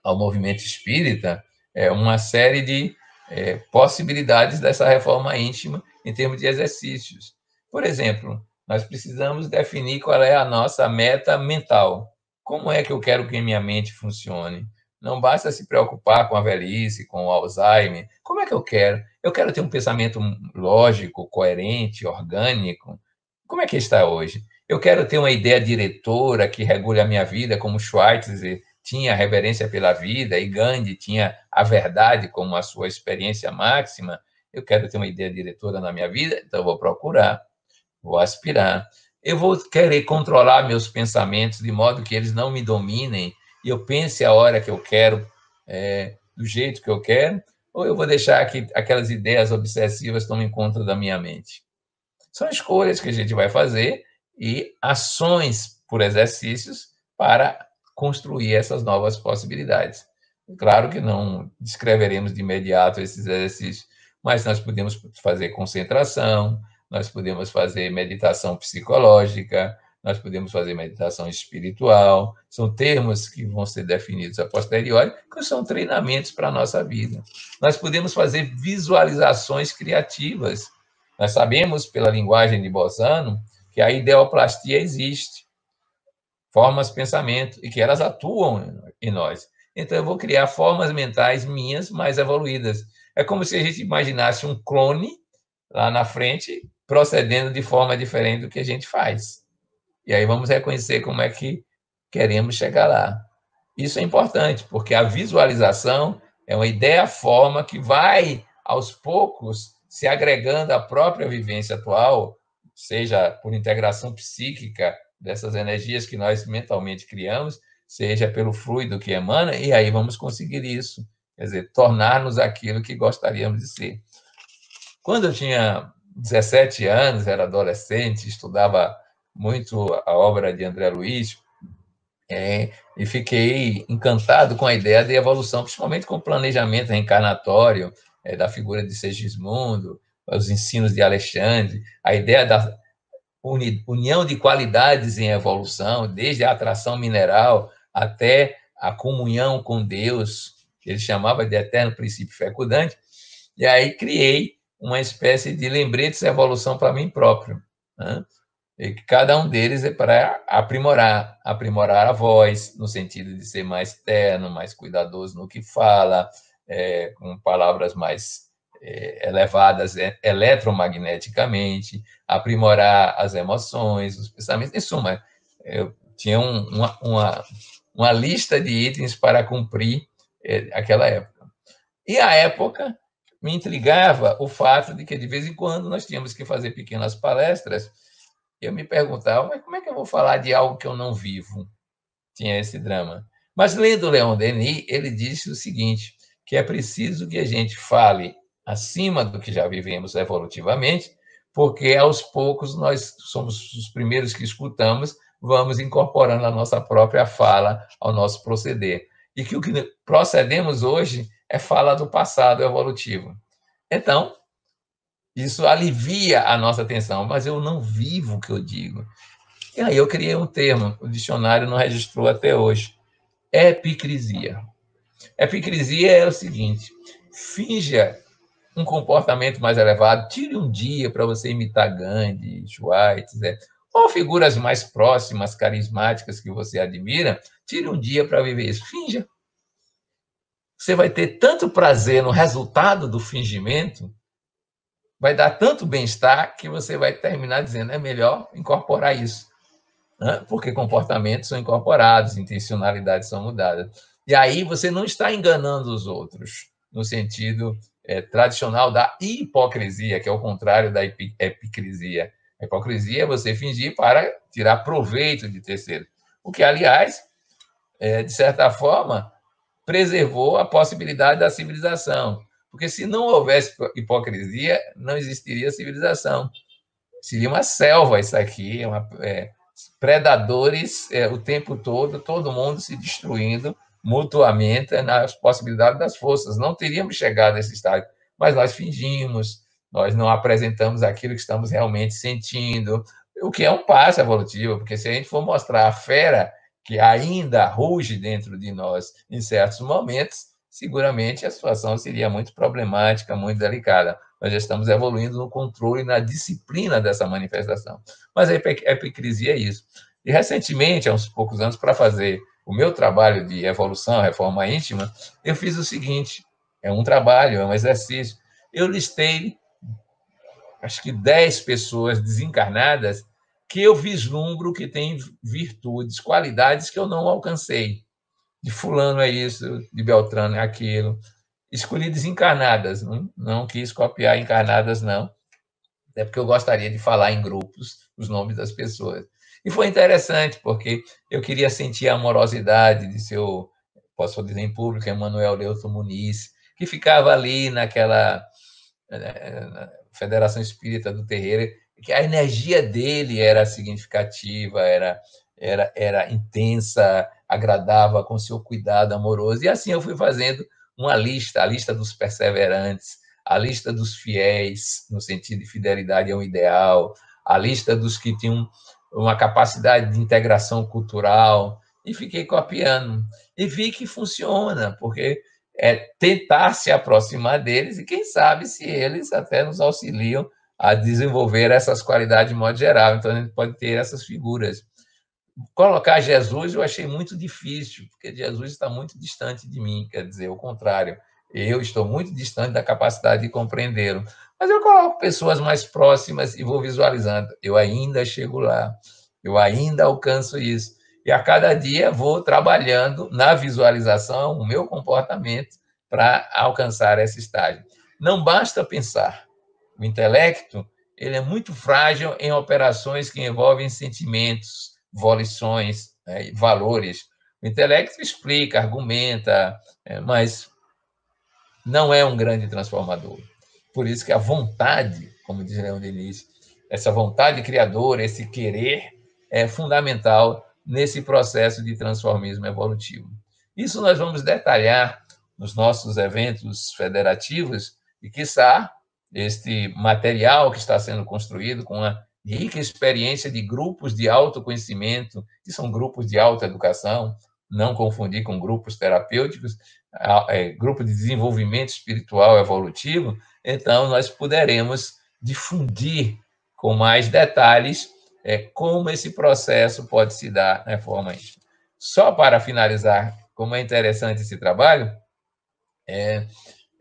ao movimento espírita é, uma série de é, possibilidades dessa reforma íntima em termos de exercícios. Por exemplo, nós precisamos definir qual é a nossa meta mental. Como é que eu quero que minha mente funcione? Não basta se preocupar com a velhice, com o Alzheimer. Como é que eu quero? Eu quero ter um pensamento lógico, coerente, orgânico. Como é que está hoje? Eu quero ter uma ideia diretora que regule a minha vida, como Schweitzer tinha a reverência pela vida e Gandhi tinha a verdade como a sua experiência máxima. Eu quero ter uma ideia diretora na minha vida, então vou procurar, vou aspirar. Eu vou querer controlar meus pensamentos de modo que eles não me dominem e eu pense a hora que eu quero, é, do jeito que eu quero, ou eu vou deixar que aquelas ideias obsessivas tomem conta da minha mente. São escolhas que a gente vai fazer e ações por exercícios para construir essas novas possibilidades. Claro que não descreveremos de imediato esses exercícios, mas nós podemos fazer concentração, nós podemos fazer meditação psicológica, nós podemos fazer meditação espiritual, são termos que vão ser definidos a posteriori, que são treinamentos para a nossa vida. Nós podemos fazer visualizações criativas. Nós sabemos, pela linguagem de Bolzano, que a ideoplastia existe, formas de pensamento, e que elas atuam em nós. Então, eu vou criar formas mentais minhas mais evoluídas. É como se a gente imaginasse um clone lá na frente, procedendo de forma diferente do que a gente faz. E aí vamos reconhecer como é que queremos chegar lá. Isso é importante, porque a visualização é uma ideia-forma que vai, aos poucos, se agregando à própria vivência atual seja por integração psíquica dessas energias que nós mentalmente criamos, seja pelo fluido que emana, e aí vamos conseguir isso, quer dizer, tornar-nos aquilo que gostaríamos de ser. Quando eu tinha 17 anos, era adolescente, estudava muito a obra de André Luiz, é, e fiquei encantado com a ideia de evolução, principalmente com o planejamento reencarnatório é, da figura de Segismundo, os ensinos de Alexandre, a ideia da união de qualidades em evolução, desde a atração mineral até a comunhão com Deus, que ele chamava de eterno princípio fecundante, e aí criei uma espécie de lembretes de evolução para mim próprio. Né? E cada um deles é para aprimorar, aprimorar a voz, no sentido de ser mais terno, mais cuidadoso no que fala, é, com palavras mais é, elevadas é, eletromagneticamente, aprimorar as emoções, os pensamentos. Em suma, eu tinha uma, uma, uma lista de itens para cumprir é, aquela época. E a época me intrigava o fato de que, de vez em quando, nós tínhamos que fazer pequenas palestras. Eu me perguntava, mas como é que eu vou falar de algo que eu não vivo? Tinha esse drama. Mas lendo Leon Denis, ele disse o seguinte, que é preciso que a gente fale acima do que já vivemos evolutivamente, porque aos poucos nós somos os primeiros que escutamos, vamos incorporando a nossa própria fala ao nosso proceder. E que o que procedemos hoje é fala do passado evolutivo. Então, isso alivia a nossa atenção, mas eu não vivo o que eu digo. E aí eu criei um termo, o dicionário não registrou até hoje. Epicrisia. Epicrisia é o seguinte: finja um comportamento mais elevado, tire um dia para você imitar Gandhi, Schweitz, etc. Né? Ou figuras mais próximas, carismáticas que você admira, tire um dia para viver isso. Finja. Você vai ter tanto prazer no resultado do fingimento, vai dar tanto bem-estar que você vai terminar dizendo é melhor incorporar isso. Né? Porque comportamentos são incorporados, intencionalidades são mudadas. E aí você não está enganando os outros, no sentido é, tradicional da hipocrisia, que é o contrário da epicrisia. A hipocrisia é você fingir para tirar proveito de terceiro. O que, aliás, é, de certa forma, preservou a possibilidade da civilização. Porque se não houvesse hipocrisia, não existiria civilização. Seria uma selva isso aqui, é uma, é, predadores é, o tempo todo, todo mundo se destruindo mutuamente nas né, possibilidades das forças. Não teríamos chegado a esse estágio, mas nós fingimos, nós não apresentamos aquilo que estamos realmente sentindo, o que é um passo evolutivo, porque se a gente for mostrar a fera que ainda ruge dentro de nós em certos momentos, seguramente a situação seria muito problemática, muito delicada. Nós já estamos evoluindo no controle e na disciplina dessa manifestação. Mas a epicrisia é isso. E recentemente, há uns poucos anos, para fazer o meu trabalho de evolução, reforma íntima, eu fiz o seguinte: é um trabalho, é um exercício. Eu listei, acho que 10 pessoas desencarnadas que eu vislumbro que têm virtudes, qualidades que eu não alcancei. De Fulano é isso, de Beltrano é aquilo. Escolhi desencarnadas, não, não quis copiar encarnadas, não. Até porque eu gostaria de falar em grupos os nomes das pessoas. E foi interessante, porque eu queria sentir a amorosidade de seu, posso dizer em público, Emanuel Leuto Muniz, que ficava ali naquela na eh, eh, Federação Espírita do Terreiro, que a energia dele era significativa, era, era, era intensa, agradava com seu cuidado amoroso. E assim eu fui fazendo uma lista, a lista dos perseverantes, a lista dos fiéis, no sentido de fidelidade ao um ideal, a lista dos que tinham uma capacidade de integração cultural, e fiquei copiando. E vi que funciona, porque é tentar se aproximar deles e quem sabe se eles até nos auxiliam a desenvolver essas qualidades de modo geral. Então a gente pode ter essas figuras. Colocar Jesus eu achei muito difícil, porque Jesus está muito distante de mim, quer dizer, o contrário. Eu estou muito distante da capacidade de compreendê-lo. Mas eu coloco pessoas mais próximas e vou visualizando. Eu ainda chego lá, eu ainda alcanço isso. E a cada dia vou trabalhando na visualização o meu comportamento para alcançar esse estágio. Não basta pensar. O intelecto ele é muito frágil em operações que envolvem sentimentos, volições, né, valores. O intelecto explica, argumenta, é, mas não é um grande transformador. Por isso que a vontade, como diz Leon Denis, essa vontade criadora, esse querer, é fundamental nesse processo de transformismo evolutivo. Isso nós vamos detalhar nos nossos eventos federativos e, quiçá, este material que está sendo construído com a rica experiência de grupos de autoconhecimento, que são grupos de alta educação, não confundir com grupos terapêuticos, é, grupo de desenvolvimento espiritual evolutivo, então nós poderemos difundir com mais detalhes é, como esse processo pode se dar na né, forma íntima. Só para finalizar, como é interessante esse trabalho, é,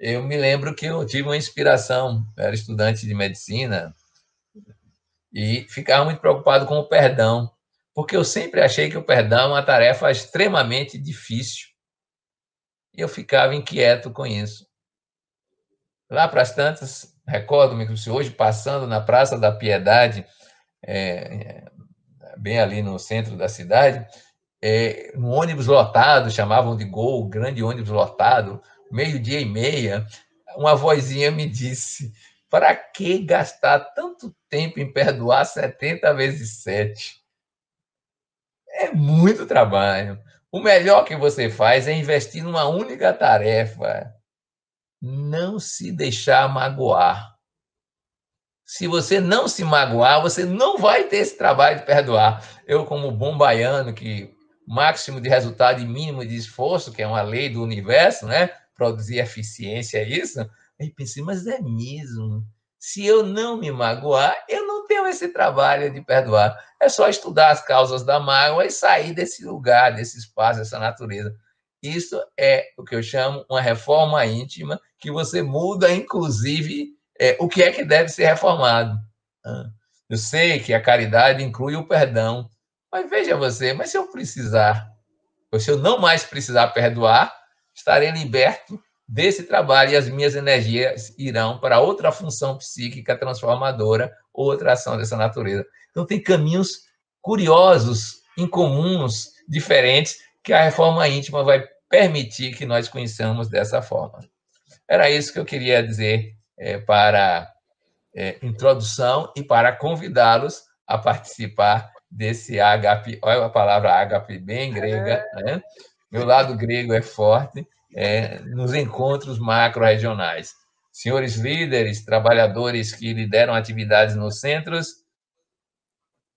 eu me lembro que eu tive uma inspiração, era estudante de medicina, e ficava muito preocupado com o perdão, porque eu sempre achei que o perdão é uma tarefa extremamente difícil. E eu ficava inquieto com isso. Lá para as tantas, recordo-me que hoje, passando na Praça da Piedade, é, é, bem ali no centro da cidade, é, um ônibus lotado, chamavam de Gol, grande ônibus lotado, meio-dia e meia, uma vozinha me disse: para que gastar tanto tempo em perdoar 70 vezes 7? É muito trabalho. O melhor que você faz é investir numa única tarefa. Não se deixar magoar. Se você não se magoar, você não vai ter esse trabalho de perdoar. Eu, como bom baiano, que máximo de resultado e mínimo de esforço, que é uma lei do universo, né? Produzir eficiência é isso. Aí pensei, mas é mesmo. Se eu não me magoar, eu tenham esse trabalho de perdoar. É só estudar as causas da mágoa e sair desse lugar, desse espaço, dessa natureza. Isso é o que eu chamo uma reforma íntima, que você muda, inclusive, é, o que é que deve ser reformado. Ah, eu sei que a caridade inclui o perdão, mas veja você, mas se eu precisar, ou se eu não mais precisar perdoar, estarei liberto desse trabalho e as minhas energias irão para outra função psíquica transformadora, outra ação dessa natureza. Então, tem caminhos curiosos, incomuns, diferentes, que a reforma íntima vai permitir que nós conheçamos dessa forma. Era isso que eu queria dizer é, para é, introdução e para convidá-los a participar desse HP. Olha a palavra HP bem grega, é. né? Meu lado grego é forte, é, nos encontros macro-regionais. Senhores líderes, trabalhadores que lideram atividades nos centros,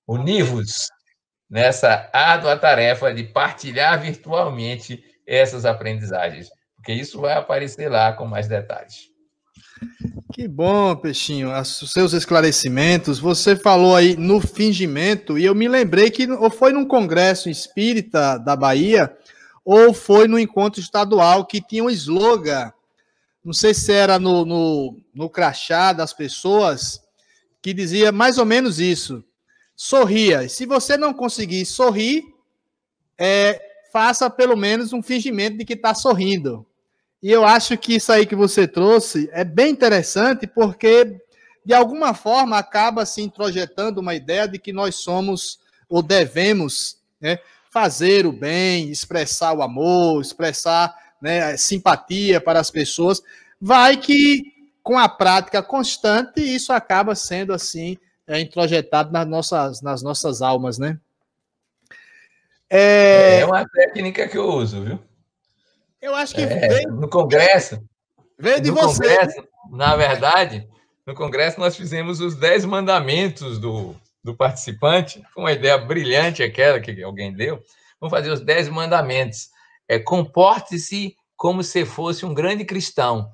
univos nessa árdua tarefa de partilhar virtualmente essas aprendizagens, porque isso vai aparecer lá com mais detalhes. Que bom, Peixinho, os seus esclarecimentos. Você falou aí no fingimento, e eu me lembrei que ou foi num congresso espírita da Bahia ou foi no encontro estadual que tinha um slogan. Não sei se era no, no, no crachá das pessoas, que dizia mais ou menos isso. Sorria. Se você não conseguir sorrir, é, faça pelo menos um fingimento de que está sorrindo. E eu acho que isso aí que você trouxe é bem interessante, porque de alguma forma acaba se introjetando uma ideia de que nós somos ou devemos né, fazer o bem, expressar o amor, expressar né, simpatia para as pessoas, vai que com a prática constante isso acaba sendo assim é, introjetado nas nossas, nas nossas almas, né? É... é uma técnica que eu uso, viu? Eu acho que é, veio... no Congresso. Veio de no você. Congresso, na verdade, no Congresso nós fizemos os dez mandamentos do do participante, uma ideia brilhante aquela que alguém deu, vamos fazer os dez mandamentos. É, comporte-se como se fosse um grande cristão.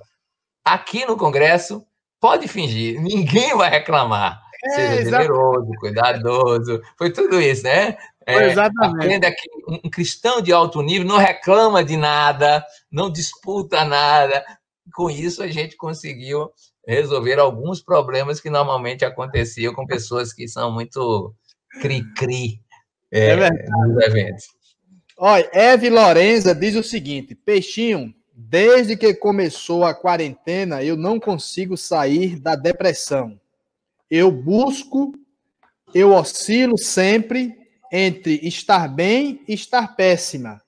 Aqui no Congresso, pode fingir, ninguém vai reclamar. É, Seja exatamente. generoso, cuidadoso, foi tudo isso, né? É, exatamente. que um cristão de alto nível não reclama de nada, não disputa nada. Com isso, a gente conseguiu resolver alguns problemas que normalmente aconteciam com pessoas que são muito cri-cri é, é nos eventos. Olha, Eve Lorenza diz o seguinte: Peixinho, desde que começou a quarentena, eu não consigo sair da depressão. Eu busco, eu oscilo sempre entre estar bem e estar péssima.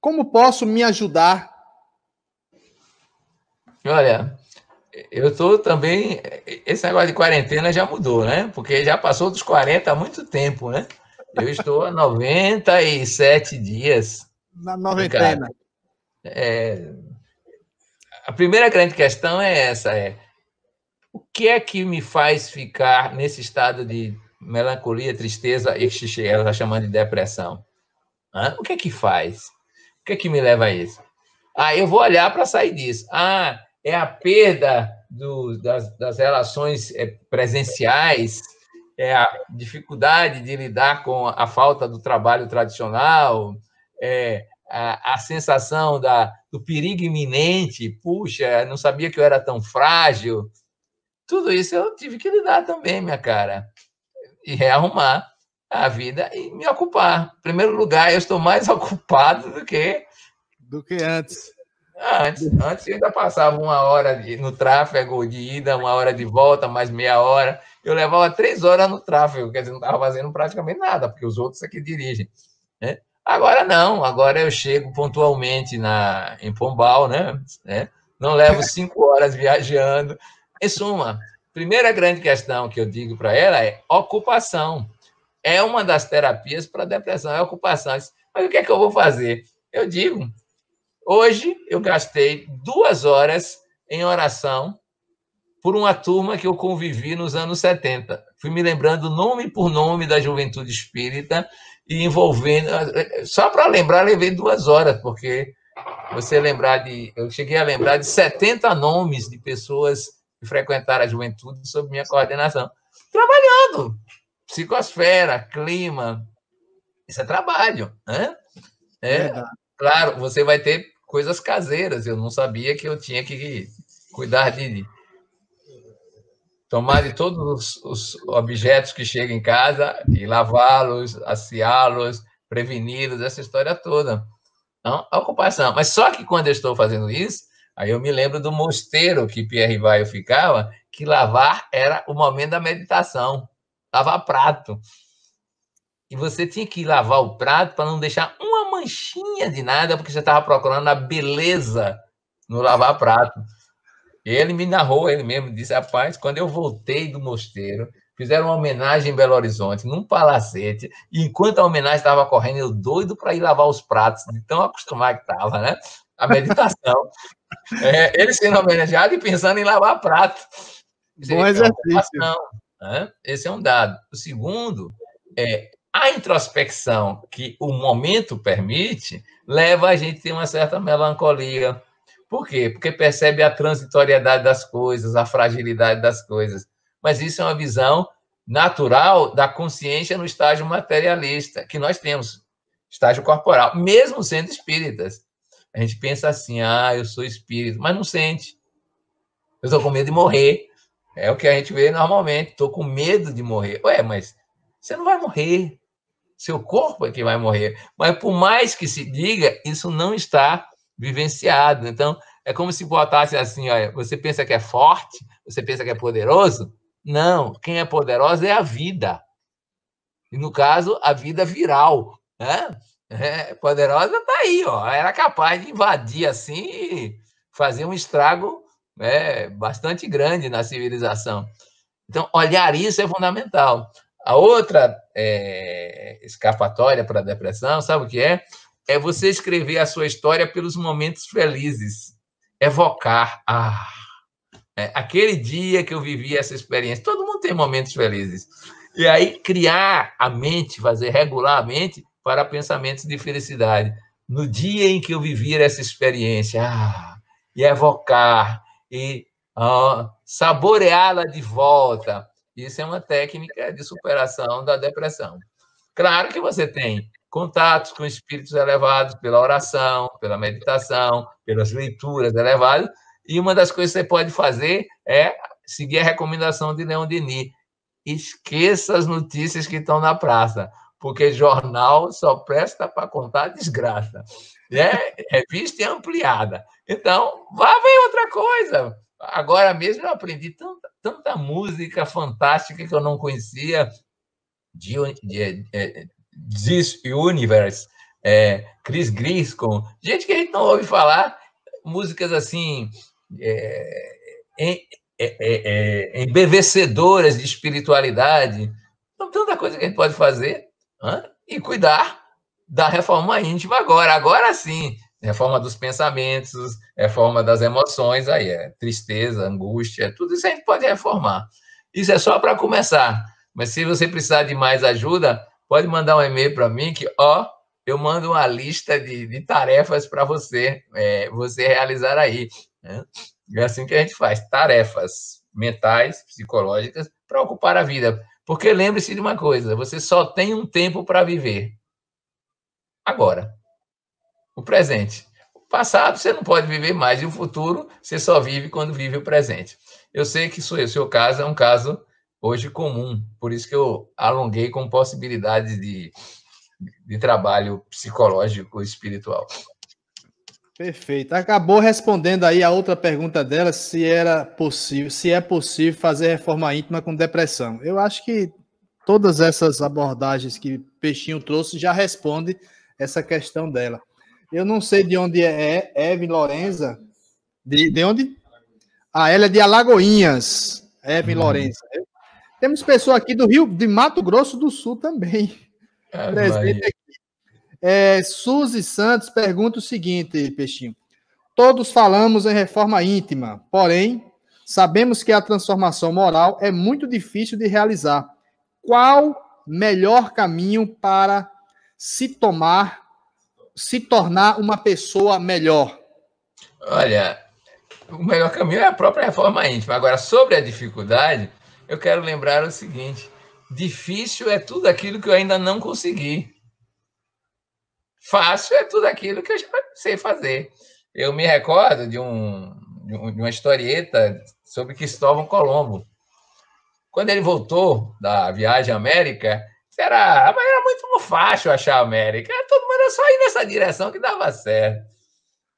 Como posso me ajudar? Olha, eu estou também. Esse negócio de quarentena já mudou, né? Porque já passou dos 40 há muito tempo, né? Eu estou há 97 dias. Na noventena. É, a primeira grande questão é essa: é o que é que me faz ficar nesse estado de melancolia, tristeza, e ela está chamando de depressão? Hã? O que é que faz? O que é que me leva a isso? Ah, eu vou olhar para sair disso. Ah, é a perda do, das, das, relações eh, presenciais, é a dificuldade de lidar com a falta do trabalho tradicional, é a, a sensação da, do perigo iminente, puxa, não sabia que eu era tão frágil. Tudo isso eu tive que lidar também, minha cara, e rearrumar a vida e me ocupar. Em primeiro lugar, eu estou mais ocupado do que. Do que antes Antes, antes eu ainda passava uma hora de, no tráfego de ida, uma hora de volta, mais meia hora. Eu levava três horas no tráfego, quer dizer, não estava fazendo praticamente nada, porque os outros aqui é dirigem. Né? Agora não, agora eu chego pontualmente na, em Pombal, né? né? Não levo cinco horas viajando. Em suma, primeira grande questão que eu digo para ela é ocupação. É uma das terapias para depressão, é ocupação. Mas o que é que eu vou fazer? Eu digo, Hoje eu gastei duas horas em oração por uma turma que eu convivi nos anos 70. Fui me lembrando nome por nome da juventude espírita e envolvendo. Só para lembrar, levei duas horas, porque você lembrar de. Eu cheguei a lembrar de 70 nomes de pessoas que frequentaram a juventude sob minha coordenação. Trabalhando! Psicosfera, clima. Isso é trabalho, né? É, claro, você vai ter coisas caseiras. Eu não sabia que eu tinha que cuidar de tomar de todos os, os objetos que chegam em casa e lavá-los, assiá-los, preveni-los, essa história toda. Então, a ocupação. Mas só que quando eu estou fazendo isso, aí eu me lembro do mosteiro que Pierre Vaio ficava, que lavar era o momento da meditação, lavar prato e você tinha que lavar o prato para não deixar uma manchinha de nada, porque você estava procurando a beleza no lavar prato. Ele me narrou, ele mesmo disse: rapaz, quando eu voltei do mosteiro, fizeram uma homenagem em Belo Horizonte, num palacete, e enquanto a homenagem estava correndo, eu doido para ir lavar os pratos, de tão acostumado que estava, né? A meditação. é, ele sendo homenageado e pensando em lavar prato. Bom exercício. Esse é um dado. É o segundo é a introspecção que o momento permite leva a gente a ter uma certa melancolia. Por quê? Porque percebe a transitoriedade das coisas, a fragilidade das coisas. Mas isso é uma visão natural da consciência no estágio materialista que nós temos, estágio corporal, mesmo sendo espíritas. A gente pensa assim: ah, eu sou espírito, mas não sente. Eu estou com medo de morrer. É o que a gente vê normalmente. Estou com medo de morrer. Ué, mas você não vai morrer seu corpo é que vai morrer. Mas por mais que se diga, isso não está vivenciado. Então, é como se botasse assim, olha, você pensa que é forte, você pensa que é poderoso? Não, quem é poderoso é a vida. E no caso, a vida viral, né? É, poderosa está aí, ó. Era capaz de invadir assim e fazer um estrago né, bastante grande na civilização. Então, olhar isso é fundamental. A outra é, escapatória para a depressão, sabe o que é? É você escrever a sua história pelos momentos felizes. Evocar. Ah, é, aquele dia que eu vivi essa experiência. Todo mundo tem momentos felizes. E aí criar a mente, fazer regularmente para pensamentos de felicidade. No dia em que eu vivi essa experiência, ah, e evocar, e ah, saboreá-la de volta, isso é uma técnica de superação da depressão. Claro que você tem contatos com espíritos elevados pela oração, pela meditação, pelas leituras elevadas, e uma das coisas que você pode fazer é seguir a recomendação de Leon Denis. Esqueça as notícias que estão na praça, porque jornal só presta para contar desgraça. Né? Revista e é ampliada. Então, vá ver outra coisa. Agora mesmo eu aprendi tanta, tanta música fantástica que eu não conhecia, de, de, de eh, eh, This Universe, é, Chris Griscom, gente que a gente não ouve falar, músicas assim, é, em, é, é, é embevecedoras de espiritualidade. Então, tanta coisa que a gente pode fazer hein? e cuidar da reforma íntima agora. Agora sim, reforma é dos pensamentos, reforma é das emoções, aí é tristeza, angústia, tudo isso a gente pode reformar. Isso é só para começar. Mas se você precisar de mais ajuda, pode mandar um e-mail para mim que, ó, eu mando uma lista de, de tarefas para você, é, você realizar aí. Né? É assim que a gente faz, tarefas mentais, psicológicas, para ocupar a vida. Porque lembre-se de uma coisa, você só tem um tempo para viver. Agora o presente. O passado você não pode viver mais e o futuro você só vive quando vive o presente. Eu sei que o seu caso é um caso hoje comum, por isso que eu alonguei com possibilidades de, de trabalho psicológico e espiritual. Perfeito. Acabou respondendo aí a outra pergunta dela, se era possível, se é possível fazer reforma íntima com depressão. Eu acho que todas essas abordagens que Peixinho trouxe já responde essa questão dela. Eu não sei de onde é, é Lorenza. De, de onde? Ah, ela é de Alagoinhas. Eve hum. Lorenza. Temos pessoa aqui do Rio, de Mato Grosso do Sul também. É, aqui. É, Suzy Santos pergunta o seguinte, Peixinho. Todos falamos em reforma íntima, porém, sabemos que a transformação moral é muito difícil de realizar. Qual melhor caminho para se tomar se tornar uma pessoa melhor? Olha, o melhor caminho é a própria reforma íntima. Agora, sobre a dificuldade, eu quero lembrar o seguinte: difícil é tudo aquilo que eu ainda não consegui. Fácil é tudo aquilo que eu já sei fazer. Eu me recordo de, um, de uma historieta sobre Cristóvão Colombo. Quando ele voltou da viagem à América, era, era muito fácil achar a América. Todo mundo era só ir nessa direção que dava certo.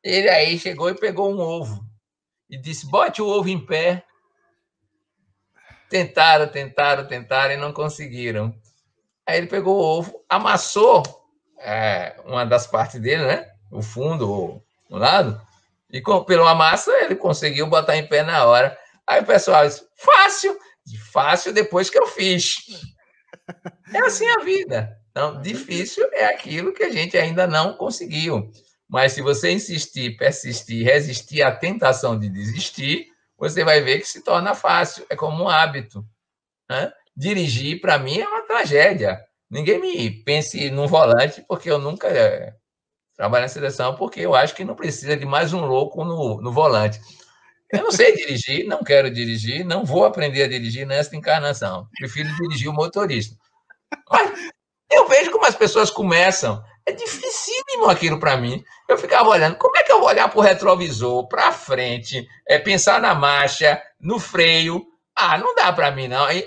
Ele aí chegou e pegou um ovo e disse: bote o ovo em pé. Tentaram, tentaram, tentaram e não conseguiram. Aí ele pegou o ovo, amassou é, uma das partes dele, né? O fundo, o, lado, e com, pela massa ele conseguiu botar em pé na hora. Aí o pessoal disse: fácil, fácil depois que eu fiz. É assim a vida. Então, difícil é aquilo que a gente ainda não conseguiu. Mas se você insistir, persistir, resistir à tentação de desistir, você vai ver que se torna fácil. É como um hábito. Né? Dirigir, para mim, é uma tragédia. Ninguém me pense num volante, porque eu nunca eh, trabalho na seleção, porque eu acho que não precisa de mais um louco no, no volante. Eu não sei dirigir, não quero dirigir, não vou aprender a dirigir nesta encarnação. Prefiro dirigir o motorista. Mas eu vejo como as pessoas começam. É dificílimo aquilo para mim. Eu ficava olhando, como é que eu vou olhar para o retrovisor, para frente, é, pensar na marcha, no freio? Ah, não dá para mim, não. E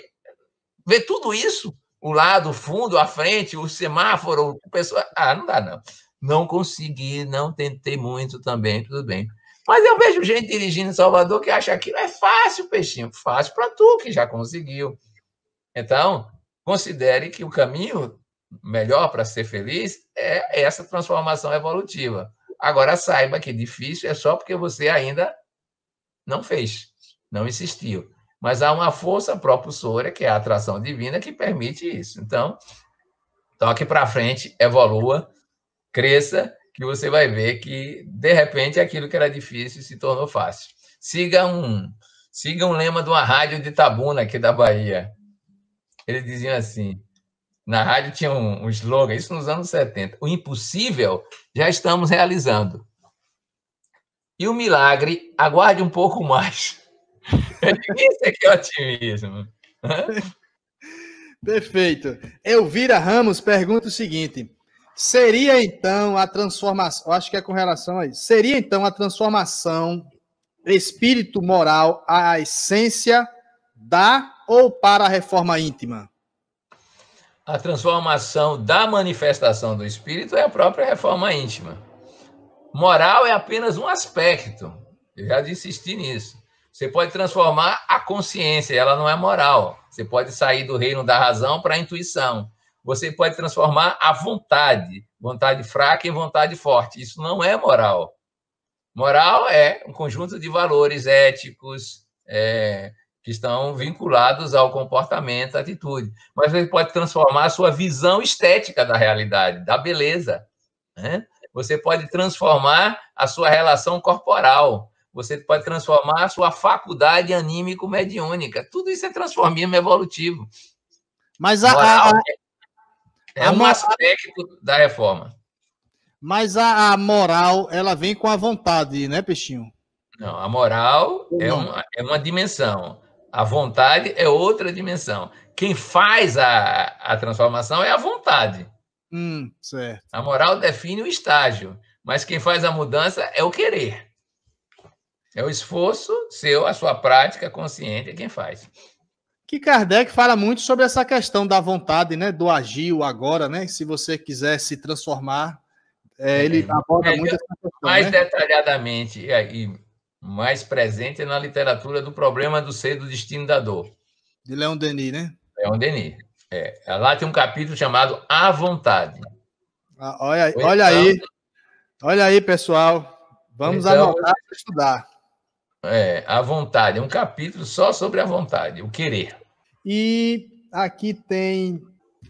ver tudo isso, o lado, o fundo, a frente, o semáforo, a pessoa. Ah, não dá, não. Não consegui, não tentei muito também, tudo bem. Mas eu vejo gente dirigindo em Salvador que acha que aquilo é fácil, peixinho. Fácil para tu que já conseguiu. Então, considere que o caminho melhor para ser feliz é essa transformação evolutiva. Agora, saiba que difícil é só porque você ainda não fez, não insistiu. Mas há uma força propulsora, que é a atração divina, que permite isso. Então, toque para frente, evolua, cresça, que você vai ver que, de repente, aquilo que era difícil se tornou fácil. Siga um, siga um lema de uma rádio de Tabuna, aqui da Bahia. Eles diziam assim: na rádio tinha um, um slogan, isso nos anos 70, o impossível já estamos realizando. E o milagre, aguarde um pouco mais. isso é que é otimismo. Perfeito. Elvira Ramos pergunta o seguinte: seria então a transformação, acho que é com relação a isso, seria então a transformação espírito moral a essência da ou para a reforma íntima? a transformação da manifestação do espírito é a própria reforma íntima. Moral é apenas um aspecto. Eu já insisti nisso. Você pode transformar a consciência, ela não é moral. Você pode sair do reino da razão para a intuição. Você pode transformar a vontade, vontade fraca em vontade forte. Isso não é moral. Moral é um conjunto de valores éticos, é, que estão vinculados ao comportamento, à atitude. Mas você pode transformar a sua visão estética da realidade, da beleza. Né? Você pode transformar a sua relação corporal. Você pode transformar a sua faculdade anímico-mediúnica. Tudo isso é transformismo evolutivo. Mas a, a, a... É, é um aspecto da reforma. Mas a, a, moral, ela vem com a vontade, né, Peixinho? Não, a moral é uma, é uma dimensão. A vontade é outra dimensão. Quem faz a, a transformação é a vontade. Hum, certo. A moral define o estágio, mas quem faz a mudança é o querer. É o esforço seu, a sua prática consciente é quem faz. Que Kardec fala muito sobre essa questão da vontade, né? Do agir, agora, né? Se você quiser se transformar, é, ele é. aborda é, muito essa questão. Mais né? detalhadamente, e, aí mais presente na literatura do problema do ser do destino da dor. De Leon Denis, né? Leon Denis. É. Lá tem um capítulo chamado A Vontade. Ah, olha, aí, então, olha é. aí, olha aí, pessoal. Vamos então, anotar para estudar. É, a vontade, é um capítulo só sobre a vontade, o querer. E aqui tem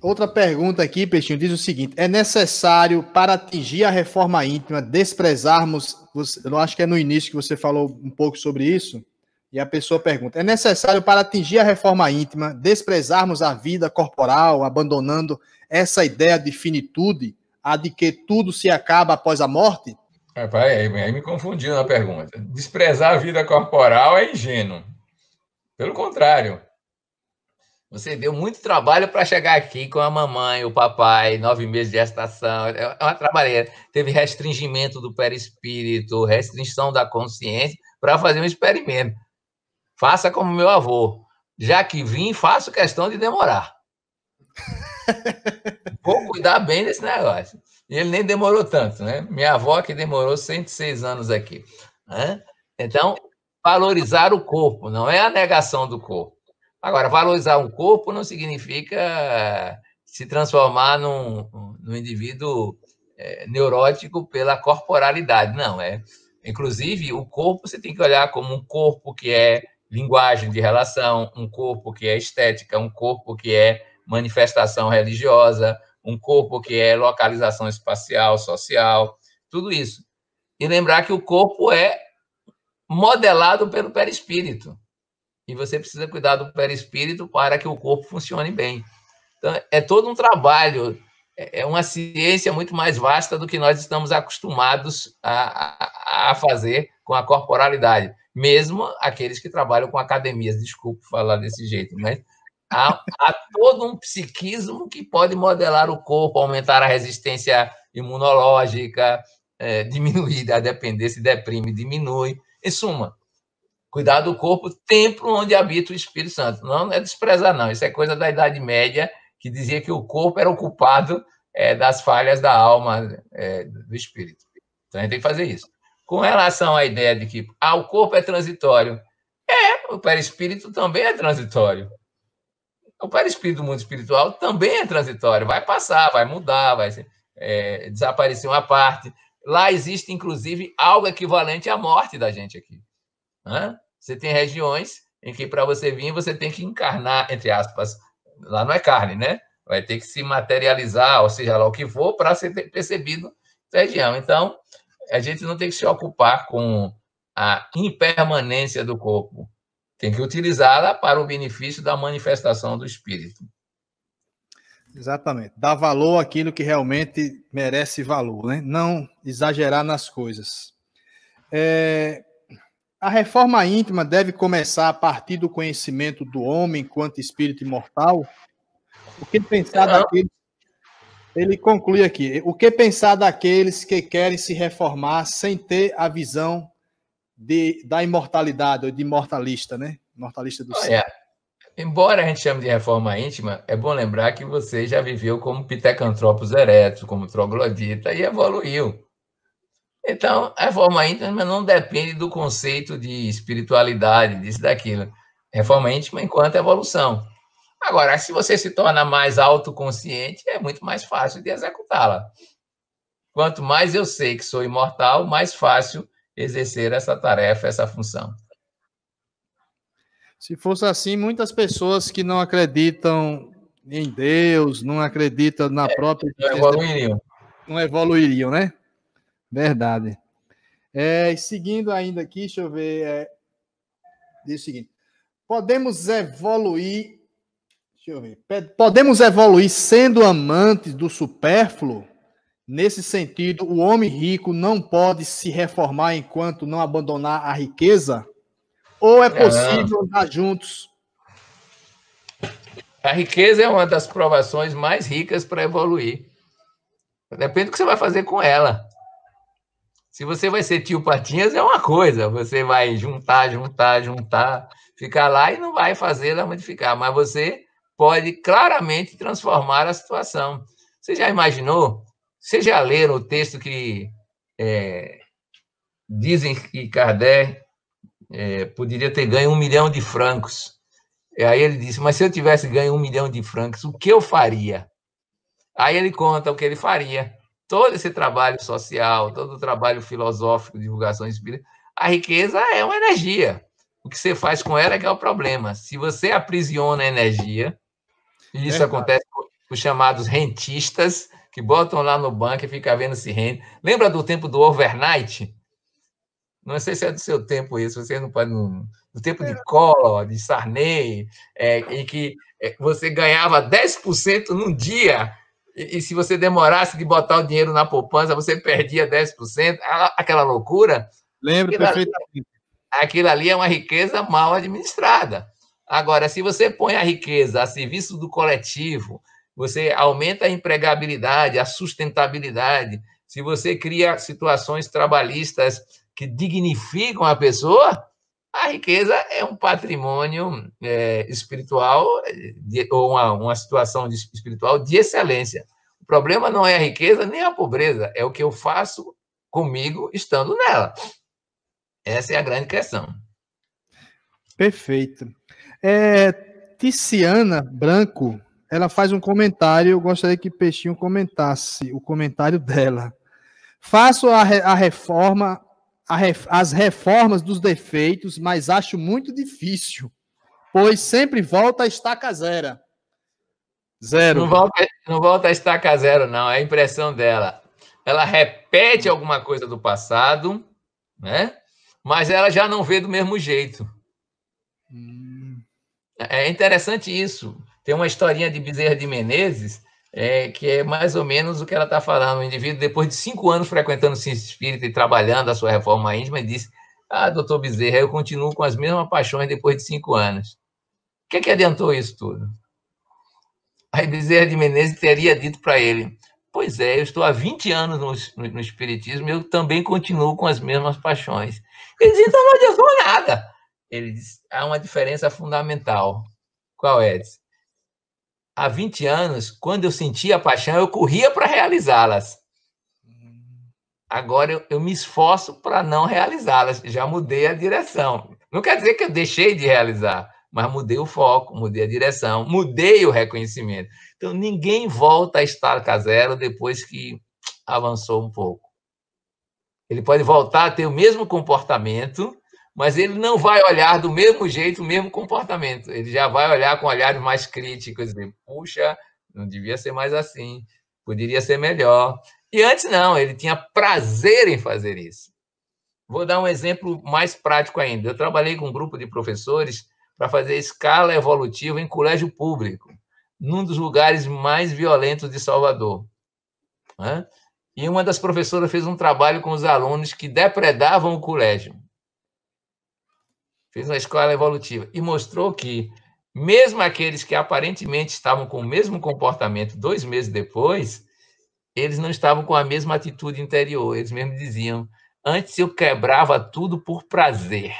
Outra pergunta aqui, Peixinho, diz o seguinte: é necessário para atingir a reforma íntima desprezarmos? Você, eu acho que é no início que você falou um pouco sobre isso. E a pessoa pergunta: é necessário para atingir a reforma íntima desprezarmos a vida corporal, abandonando essa ideia de finitude, a de que tudo se acaba após a morte? Rapaz, é, aí, aí me confundiu na pergunta. Desprezar a vida corporal é ingênuo. Pelo contrário, você deu muito trabalho para chegar aqui com a mamãe, o papai, nove meses de gestação. É, é uma trabalheira. Teve restringimento do perispírito, restrição da consciência para fazer um experimento. Faça como meu avô. Já que vim, faço questão de demorar. Vou cuidar bem desse negócio. E ele nem demorou tanto, né? Minha avó que demorou 106 anos aqui. Né? Então, valorizar o corpo, não é a negação do corpo Agora, valorizar um corpo não significa se transformar num, num indivíduo é, neurótico pela corporalidade, não. é. Inclusive, o corpo você tem que olhar como um corpo que é linguagem de relação, um corpo que é estética, um corpo que é manifestação religiosa, um corpo que é localização espacial, social, tudo isso. E lembrar que o corpo é modelado pelo perispírito e você precisa cuidar do perispírito para que o corpo funcione bem. Então, é todo um trabalho, é, é uma ciência muito mais vasta do que nós estamos acostumados a, a, a fazer com a corporalidade, mesmo aqueles que trabalham com academias, desculpe falar desse jeito, mas há, há todo um psiquismo que pode modelar o corpo, aumentar a resistência imunológica, é, diminuir a dependência, deprime, diminui. Em suma, Cuidar do corpo, templo onde habita o Espírito Santo. Não, não é desprezar, não. Isso é coisa da Idade Média, que dizia que o corpo era ocupado é, das falhas da alma é, do Espírito. Então, a gente tem que fazer isso. Com relação à ideia de que ah, o corpo é transitório, é, o perispírito também é transitório. O perispírito do mundo espiritual também é transitório. Vai passar, vai mudar, vai é, desaparecer uma parte. Lá existe, inclusive, algo equivalente à morte da gente aqui. Né? Você tem regiões em que para você vir, você tem que encarnar, entre aspas, lá não é carne, né? Vai ter que se materializar, ou seja lá o que for, para ser percebido é região. Então, a gente não tem que se ocupar com a impermanência do corpo. Tem que utilizá-la para o benefício da manifestação do espírito. Exatamente. Dar valor àquilo que realmente merece valor, né? Não exagerar nas coisas. É, a reforma íntima deve começar a partir do conhecimento do homem quanto espírito imortal? O que pensar daqueles... Ele conclui aqui. O que pensar daqueles que querem se reformar sem ter a visão de, da imortalidade, ou de imortalista, né? Imortalista do céu. Embora a gente chame de reforma íntima, é bom lembrar que você já viveu como pitecantropos eretos, como troglodita, e evoluiu. Então, reforma é íntima não depende do conceito de espiritualidade, disso, daquilo. Reforma é íntima enquanto evolução. Agora, se você se torna mais autoconsciente, é muito mais fácil de executá-la. Quanto mais eu sei que sou imortal, mais fácil exercer essa tarefa, essa função. Se fosse assim, muitas pessoas que não acreditam em Deus, não acreditam na é, própria. Não evoluiriam. Não evoluiriam, né? Verdade. É, seguindo ainda aqui, deixa eu ver. É, diz o seguinte: podemos evoluir. Deixa eu ver. Podemos evoluir sendo amantes do supérfluo? Nesse sentido, o homem rico não pode se reformar enquanto não abandonar a riqueza? Ou é, é. possível andar juntos? A riqueza é uma das provações mais ricas para evoluir. Depende do que você vai fazer com ela. Se você vai ser tio Patinhas, é uma coisa. Você vai juntar, juntar, juntar, ficar lá e não vai fazer ela modificar. Mas você pode claramente transformar a situação. Você já imaginou? Vocês já leram o texto que é, dizem que Kardec é, poderia ter ganho um milhão de francos? E aí ele disse: Mas se eu tivesse ganho um milhão de francos, o que eu faria? Aí ele conta o que ele faria todo esse trabalho social, todo o trabalho filosófico, divulgação espírita, a riqueza é uma energia. O que você faz com ela é que é o problema. Se você aprisiona a energia, e isso é acontece com os chamados rentistas, que botam lá no banco e fica vendo se rende. Lembra do tempo do overnight? Não sei se é do seu tempo isso, você não pode. Não, do tempo de é. Collor, de Sarney, é, em que é, você ganhava 10% num dia e, e, se você demorasse de botar o dinheiro na poupança, você perdia 10%, aquela loucura. Lembro aquilo perfeitamente. Ali, aquilo ali é uma riqueza mal administrada. Agora, se você põe a riqueza a serviço do coletivo, você aumenta a empregabilidade, a sustentabilidade, se você cria situações trabalhistas que dignificam a pessoa, a riqueza é um patrimônio é, espiritual, de, ou uma, uma situação de, espiritual de excelência. O problema não é a riqueza nem a pobreza, é o que eu faço comigo estando nela. Essa é a grande questão. Perfeito. É, Ticiana Branco, ela faz um comentário, eu gostaria que Peixinho comentasse o comentário dela. Faço a, re, a reforma ref, as reformas dos defeitos, mas acho muito difícil, pois sempre volta a estaca zero. Zero. Não volta, não volta a estaca zero, não. É a impressão dela. Ela repete alguma coisa do passado, né? Mas ela já não vê do mesmo jeito. Hum. É interessante isso. Tem uma historinha de Bezerra de Menezes é, que é mais ou menos o que ela está falando. O indivíduo, depois de cinco anos frequentando o ciência espírita e trabalhando a sua reforma íntima, disse: Ah, doutor Bezerra, eu continuo com as mesmas paixões depois de cinco anos. O que, é que adiantou isso tudo? Aí Bezerra de Menezes teria dito para ele: Pois é, eu estou há 20 anos no, no, no Espiritismo e eu também continuo com as mesmas paixões. Ele disse: Então não adiantou nada. Ele disse: Há uma diferença fundamental. Qual é? Disse, há 20 anos, quando eu sentia a paixão, eu corria para realizá-las. Agora eu, eu me esforço para não realizá-las. Já mudei a direção. Não quer dizer que eu deixei de realizar, mas mudei o foco, mudei a direção, mudei o reconhecimento. Então ninguém volta a estar a zero depois que avançou um pouco. Ele pode voltar a ter o mesmo comportamento, mas ele não vai olhar do mesmo jeito, o mesmo comportamento. Ele já vai olhar com olhares mais críticos, dizer, assim, puxa, não devia ser mais assim, poderia ser melhor. E antes não, ele tinha prazer em fazer isso. Vou dar um exemplo mais prático ainda. Eu trabalhei com um grupo de professores para fazer escala evolutiva em colégio público, num dos lugares mais violentos de Salvador. Né? E uma das professoras fez um trabalho com os alunos que depredavam o colégio fez uma escola evolutiva e mostrou que, mesmo aqueles que aparentemente estavam com o mesmo comportamento dois meses depois, eles não estavam com a mesma atitude interior. Eles mesmos diziam: antes eu quebrava tudo por prazer.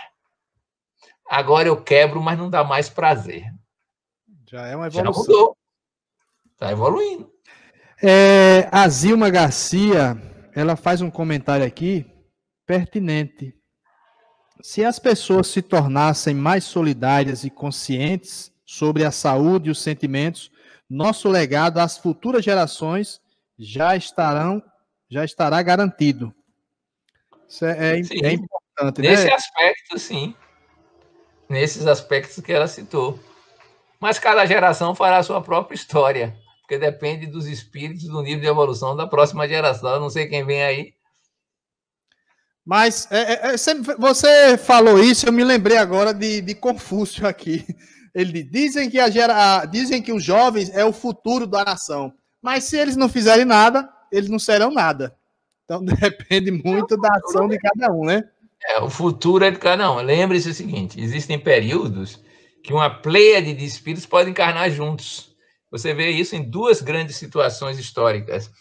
Agora eu quebro, mas não dá mais prazer. Já é uma evolução. Já mudou. Está evoluindo. É, a Zilma Garcia, ela faz um comentário aqui pertinente. Se as pessoas se tornassem mais solidárias e conscientes sobre a saúde e os sentimentos, nosso legado às futuras gerações já estarão já estará garantido. Isso é, é, é importante, né? Nesse né? aspecto, sim. Nesses aspectos que ela citou. Mas cada geração fará a sua própria história, porque depende dos espíritos, do nível de evolução da próxima geração. Eu não sei quem vem aí, mas é, é, é você falou isso, eu me lembrei agora de, de Confúcio aqui. Ele dizem que a gera, dizem que os jovens é o futuro da nação, mas se eles não fizerem nada, eles não serão nada. Então depende muito da ação de cada um, né? É, o futuro é de cada um. Lembre-se o seguinte: existem períodos que uma pleia de espíritos pode encarnar juntos. Você vê isso em duas grandes situações históricas.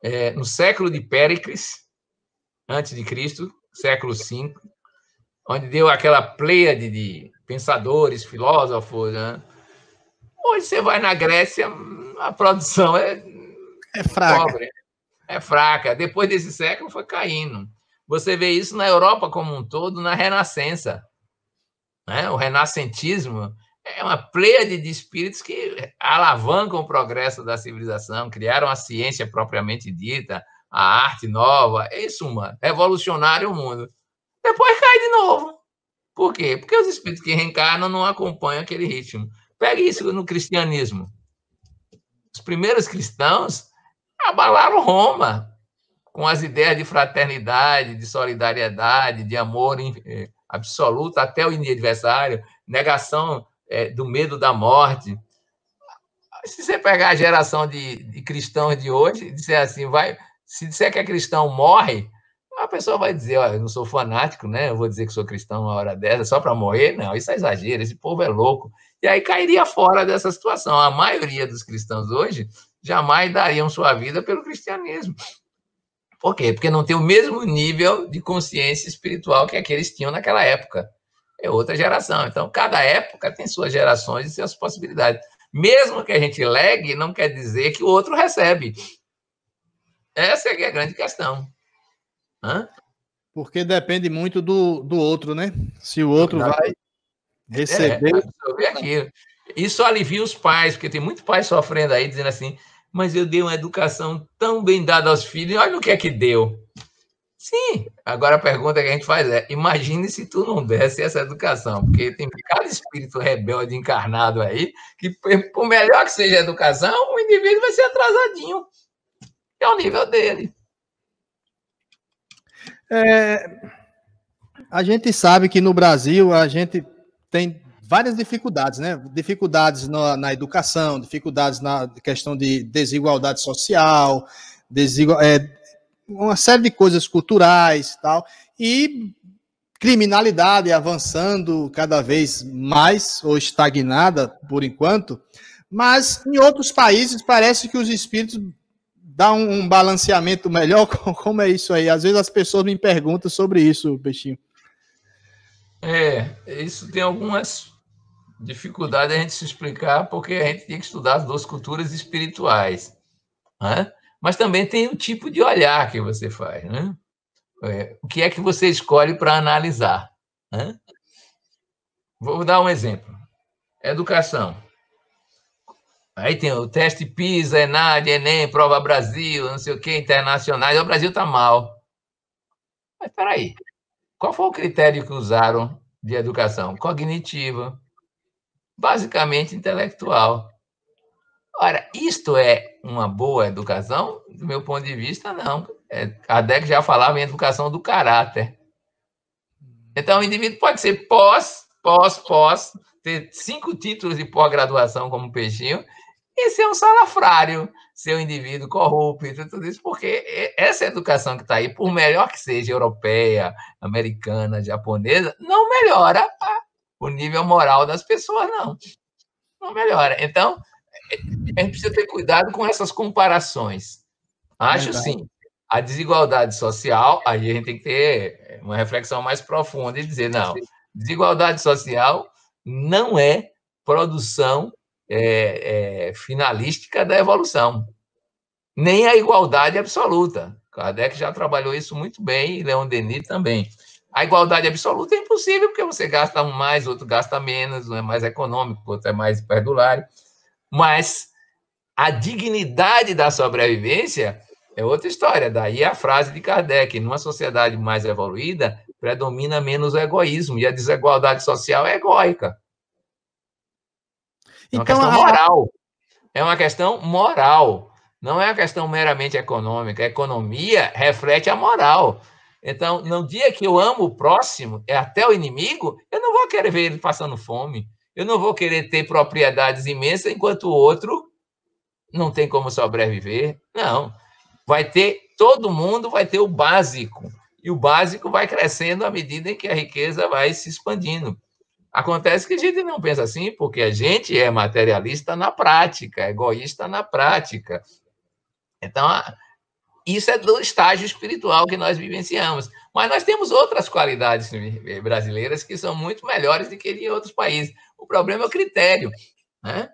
É, no século de Péricles, antes de Cristo, século V, onde deu aquela pleia de, de pensadores, filósofos. Né? Hoje você vai na Grécia, a produção é, é fraca. Pobre, é fraca. Depois desse século foi caindo. Você vê isso na Europa como um todo, na Renascença. Né? O renascentismo é uma pleia de espíritos que alavancam o progresso da civilização, criaram a ciência propriamente dita, a arte nova, isso mano revolucionário o mundo. Depois cai de novo. Por quê? Porque os espíritos que reencarnam não acompanham aquele ritmo. Pegue isso no cristianismo. Os primeiros cristãos abalaram Roma com as ideias de fraternidade, de solidariedade, de amor eh, absoluto até o adversário, negação eh, do medo da morte. Se você pegar a geração de, de cristãos de hoje e assim, vai, se disser que é cristão morre, a pessoa vai dizer, olha, eu não sou fanático, né? Eu vou dizer que sou cristão uma hora dessa só para morrer? Não, isso é exagero, esse povo é louco. E aí cairia fora dessa situação. A maioria dos cristãos hoje jamais dariam sua vida pelo cristianismo. Por quê? Porque não tem o mesmo nível de consciência espiritual que aqueles tinham naquela época. É outra geração. Então, cada época tem suas gerações e suas possibilidades. Mesmo que a gente legue, não quer dizer que o outro recebe. Essa é, é a grande questão. Hã? Porque depende muito do, do outro, né? Se o outro vai é, receber. É, aquilo. Isso alivia os pais, porque tem muito pai sofrendo aí, dizendo assim: mas eu dei uma educação tão bem dada aos filhos, olha o que é que deu. Sim, agora a pergunta que a gente faz é: imagine se tu não desse essa educação, porque tem cada espírito rebelde encarnado aí, que por melhor que seja a educação, o indivíduo vai ser atrasadinho é o nível dele. É, a gente sabe que no Brasil a gente tem várias dificuldades, né? Dificuldades na, na educação, dificuldades na questão de desigualdade social, desigual, é, uma série de coisas culturais tal, e criminalidade avançando cada vez mais, ou estagnada por enquanto, mas em outros países parece que os espíritos dar um, um balanceamento melhor? Como é isso aí? Às vezes as pessoas me perguntam sobre isso, Peixinho. É, isso tem algumas dificuldades a gente se explicar, porque a gente tem que estudar as duas culturas espirituais. Né? Mas também tem o tipo de olhar que você faz. Né? É, o que é que você escolhe para analisar? Né? Vou dar um exemplo. Educação. Aí tem o teste PISA, ENAD, ENEM, Prova Brasil, não sei o que, internacionais. O Brasil está mal. Mas espera aí. Qual foi o critério que usaram de educação? Cognitiva, basicamente intelectual. Ora, isto é uma boa educação? Do meu ponto de vista, não. É, Kardec já falava em educação do caráter. Então, o indivíduo pode ser pós, pós, pós, ter cinco títulos de pós-graduação como peixinho e ser um salafrário, ser um indivíduo corrupto, tudo isso, porque essa educação que está aí, por melhor que seja europeia, americana, japonesa, não melhora o nível moral das pessoas, não. Não melhora. Então, a gente precisa ter cuidado com essas comparações. Acho sim. A desigualdade social, aí a gente tem que ter uma reflexão mais profunda e dizer, não, desigualdade social não é produção é, é, finalística da evolução, nem a igualdade absoluta. Kardec já trabalhou isso muito bem e Leon Denis também. A igualdade absoluta é impossível, porque você gasta um mais, outro gasta menos, um é mais econômico, outro é mais perdulário. Mas a dignidade da sobrevivência é outra história. Daí a frase de Kardec: numa sociedade mais evoluída, predomina menos o egoísmo, e a desigualdade social é egóica. É uma então, questão moral. A... É uma questão moral. Não é uma questão meramente econômica. A economia reflete a moral. Então, no dia que eu amo o próximo, é até o inimigo, eu não vou querer ver ele passando fome. Eu não vou querer ter propriedades imensas enquanto o outro não tem como sobreviver. Não. Vai ter, todo mundo vai ter o básico. E o básico vai crescendo à medida em que a riqueza vai se expandindo. Acontece que a gente não pensa assim, porque a gente é materialista na prática, é egoísta na prática. Então, isso é do estágio espiritual que nós vivenciamos. Mas nós temos outras qualidades brasileiras que são muito melhores do que em outros países. O problema é o critério, né?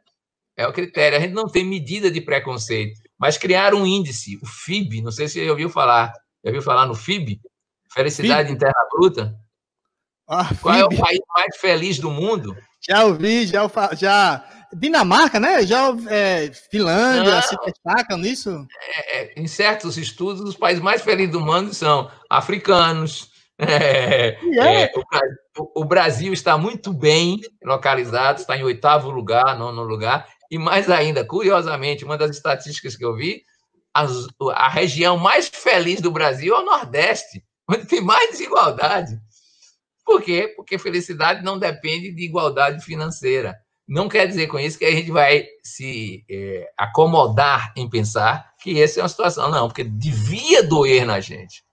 É o critério. A gente não tem medida de preconceito, mas criar um índice, o FIB, não sei se você ouviu falar. Já ouviu falar no FIB? Felicidade FIB? Interna Bruta? Ah, Qual é o país mais feliz do mundo? Já ouvi, já, já Dinamarca, né? Já é, Finlândia não. se destacam nisso? É, é, em certos estudos, os países mais felizes do mundo são africanos. É, é, é, o, o, Brasil está muito bem localizado, está em oitavo lugar, nono lugar. E mais ainda, curiosamente, uma das estatísticas que eu vi, as, a região mais feliz do Brasil é o Nordeste, onde tem mais desigualdade. Por quê? Porque felicidade não depende de igualdade financeira. Não quer dizer com isso que a gente vai se é, acomodar em pensar que essa é uma situação, não, porque devia doer na gente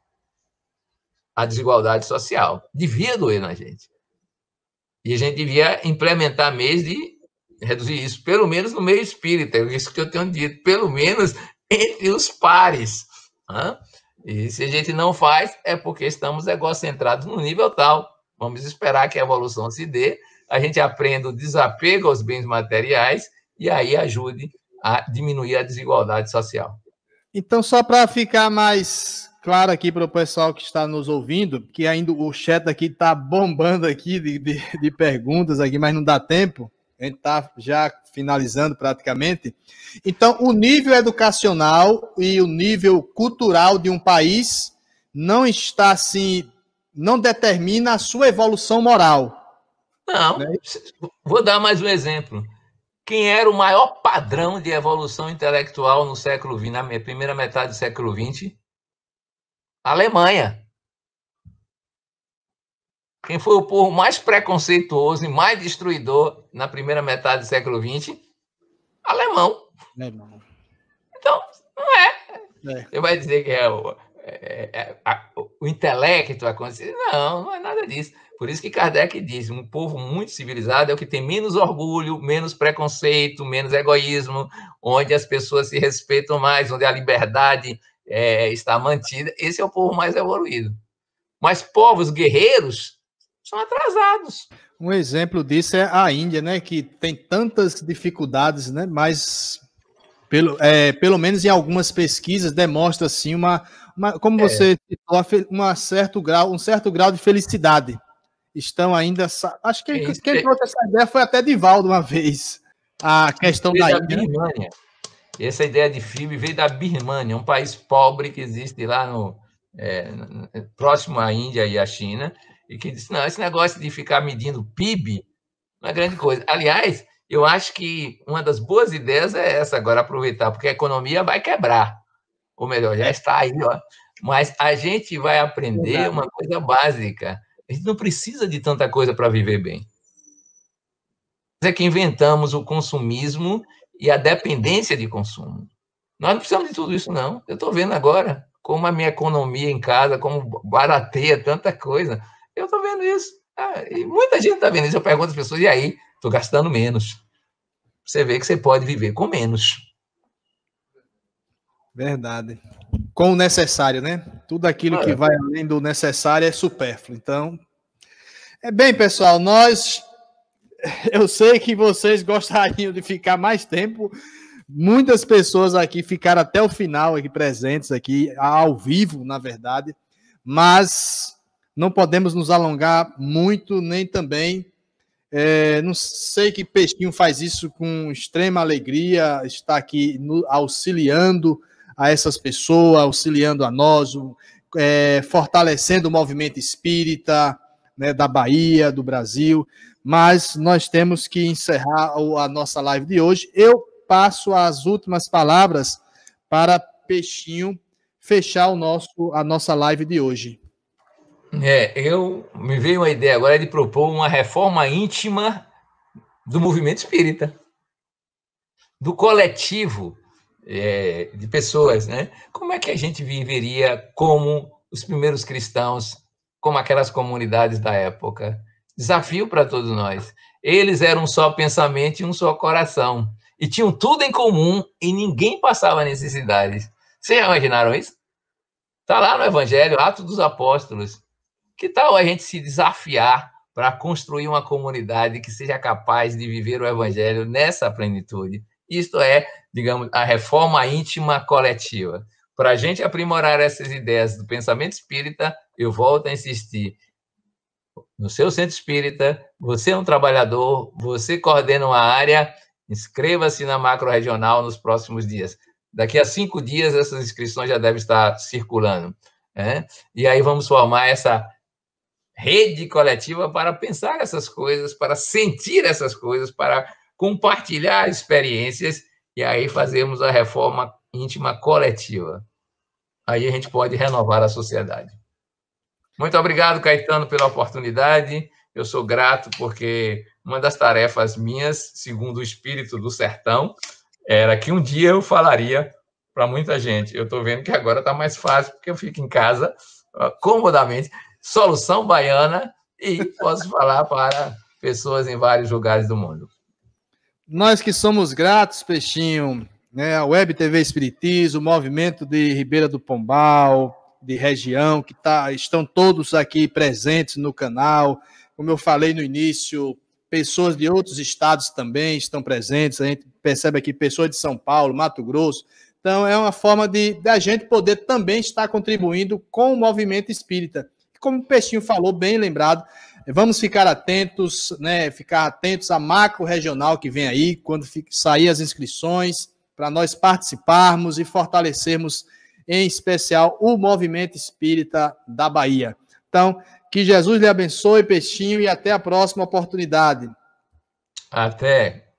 a desigualdade social. Devia doer na gente. E a gente devia implementar meios de reduzir isso, pelo menos no meio espírita, é isso que eu tenho dito, pelo menos entre os pares. Né? E se a gente não faz, é porque estamos egocentrados no nível tal Vamos esperar que a evolução se dê, a gente aprenda o desapego aos bens materiais e aí ajude a diminuir a desigualdade social. Então, só para ficar mais claro aqui para o pessoal que está nos ouvindo, que ainda o chat aqui está bombando aqui de, de, de, perguntas aqui, mas não dá tempo. A gente está já finalizando praticamente. Então, o nível educacional e o nível cultural de um país não está assim não determina a sua evolução moral. Não. Né? Vou dar mais um exemplo. Quem era o maior padrão de evolução intelectual no século XX, na primeira metade do século XX? A Alemanha. Quem foi o povo mais preconceituoso e mais destruidor na primeira metade do século XX? Alemão. Alemão. Então, não é. é. Você vai dizer que é o, é, é, a, o intelecto, a consciência. Não, não é nada disso. Por isso que Kardec diz: um povo muito civilizado é o que tem menos orgulho, menos preconceito, menos egoísmo, onde as pessoas se respeitam mais, onde a liberdade é, está mantida. Esse é o povo mais evoluído. Mas povos guerreiros são atrasados. Um exemplo disso é a Índia, né, que tem tantas dificuldades, né, mas pelo, é, pelo menos em algumas pesquisas demonstra assim uma, uma como é. você uma certo grau, um certo grau de felicidade. Estão ainda, acho que é, quem, quem é. trouxe essa ideia foi até Divaldo uma vez. A questão da, da Birmania. Essa ideia de filme veio da Birmania, um país pobre que existe lá no é, próximo à Índia e à China, e que disse: não, esse negócio de ficar medindo PIB não é grande coisa. Aliás, eu acho que uma das boas ideias é essa agora aproveitar, porque a economia vai quebrar. Ou melhor, já é. está aí, ó. Mas a gente vai aprender Exato. uma coisa básica. A gente não precisa de tanta coisa para viver bem. é que inventamos o consumismo e a dependência de consumo. Nós não precisamos de tudo isso, não. Eu estou vendo agora como a minha economia em casa, como barateia tanta coisa. Eu estou vendo isso. Ah, e muita gente está vendo isso. Eu pergunto às pessoas, e aí? Estou gastando menos. Você vê que você pode viver com menos. Verdade. Com o necessário, né? Tudo aquilo que é. vai além do necessário é supérfluo. Então, é bem, pessoal, nós eu sei que vocês gostariam de ficar mais tempo. Muitas pessoas aqui ficaram até o final aqui presentes aqui ao vivo, na verdade, mas não podemos nos alongar muito nem também é, não sei que Peixinho faz isso com extrema alegria, está aqui no, auxiliando a essas pessoas, auxiliando a nós, é, fortalecendo o movimento espírita né, da Bahia, do Brasil. Mas nós temos que encerrar a nossa live de hoje. Eu passo as últimas palavras para Peixinho fechar o nosso, a nossa live de hoje. É, eu me veio uma ideia agora de propor uma reforma íntima do movimento espírita, do coletivo é, de pessoas, né? Como é que a gente viveria como os primeiros cristãos, como aquelas comunidades da época? Desafio para todos nós. Eles eram só pensamento e um só coração. E tinham tudo em comum e ninguém passava necessidades. Vocês já imaginaram isso? Está lá no Evangelho, Atos dos Apóstolos. Que tal a gente se desafiar para construir uma comunidade que seja capaz de viver o evangelho nessa plenitude? Isto é, digamos, a reforma íntima coletiva. Para a gente aprimorar essas ideias do pensamento espírita, eu volto a insistir. No seu centro espírita, você é um trabalhador, você coordena uma área, inscreva-se na macro regional nos próximos dias. Daqui a cinco dias, essas inscrições já devem estar circulando. Né? E aí vamos formar essa rede coletiva para pensar essas coisas, para sentir essas coisas, para compartilhar experiências e aí fazemos a reforma íntima coletiva. Aí a gente pode renovar a sociedade. Muito obrigado, Caetano, pela oportunidade. Eu sou grato porque uma das tarefas minhas, segundo o espírito do sertão, era que um dia eu falaria para muita gente. Eu estou vendo que agora está mais fácil, porque eu fico em casa ah, comodamente. Solução Baiana e posso falar para pessoas em vários lugares do mundo. Nós que somos gratos, Peixinho, né? a Web TV Espiritismo, o movimento de Ribeira do Pombal, de região, que tá, estão todos aqui presentes no canal. Como eu falei no início, pessoas de outros estados também estão presentes. A gente percebe aqui pessoas de São Paulo, Mato Grosso, então, é uma forma de, de a gente poder também estar contribuindo com o movimento espírita como o Peixinho falou, bem lembrado, vamos ficar atentos, né? Ficar atentos à macro regional que vem aí, quando sair as inscrições, para nós participarmos e fortalecermos, em especial, o movimento espírita da Bahia. Então, que Jesus lhe abençoe, Peixinho, e até a próxima oportunidade. Até.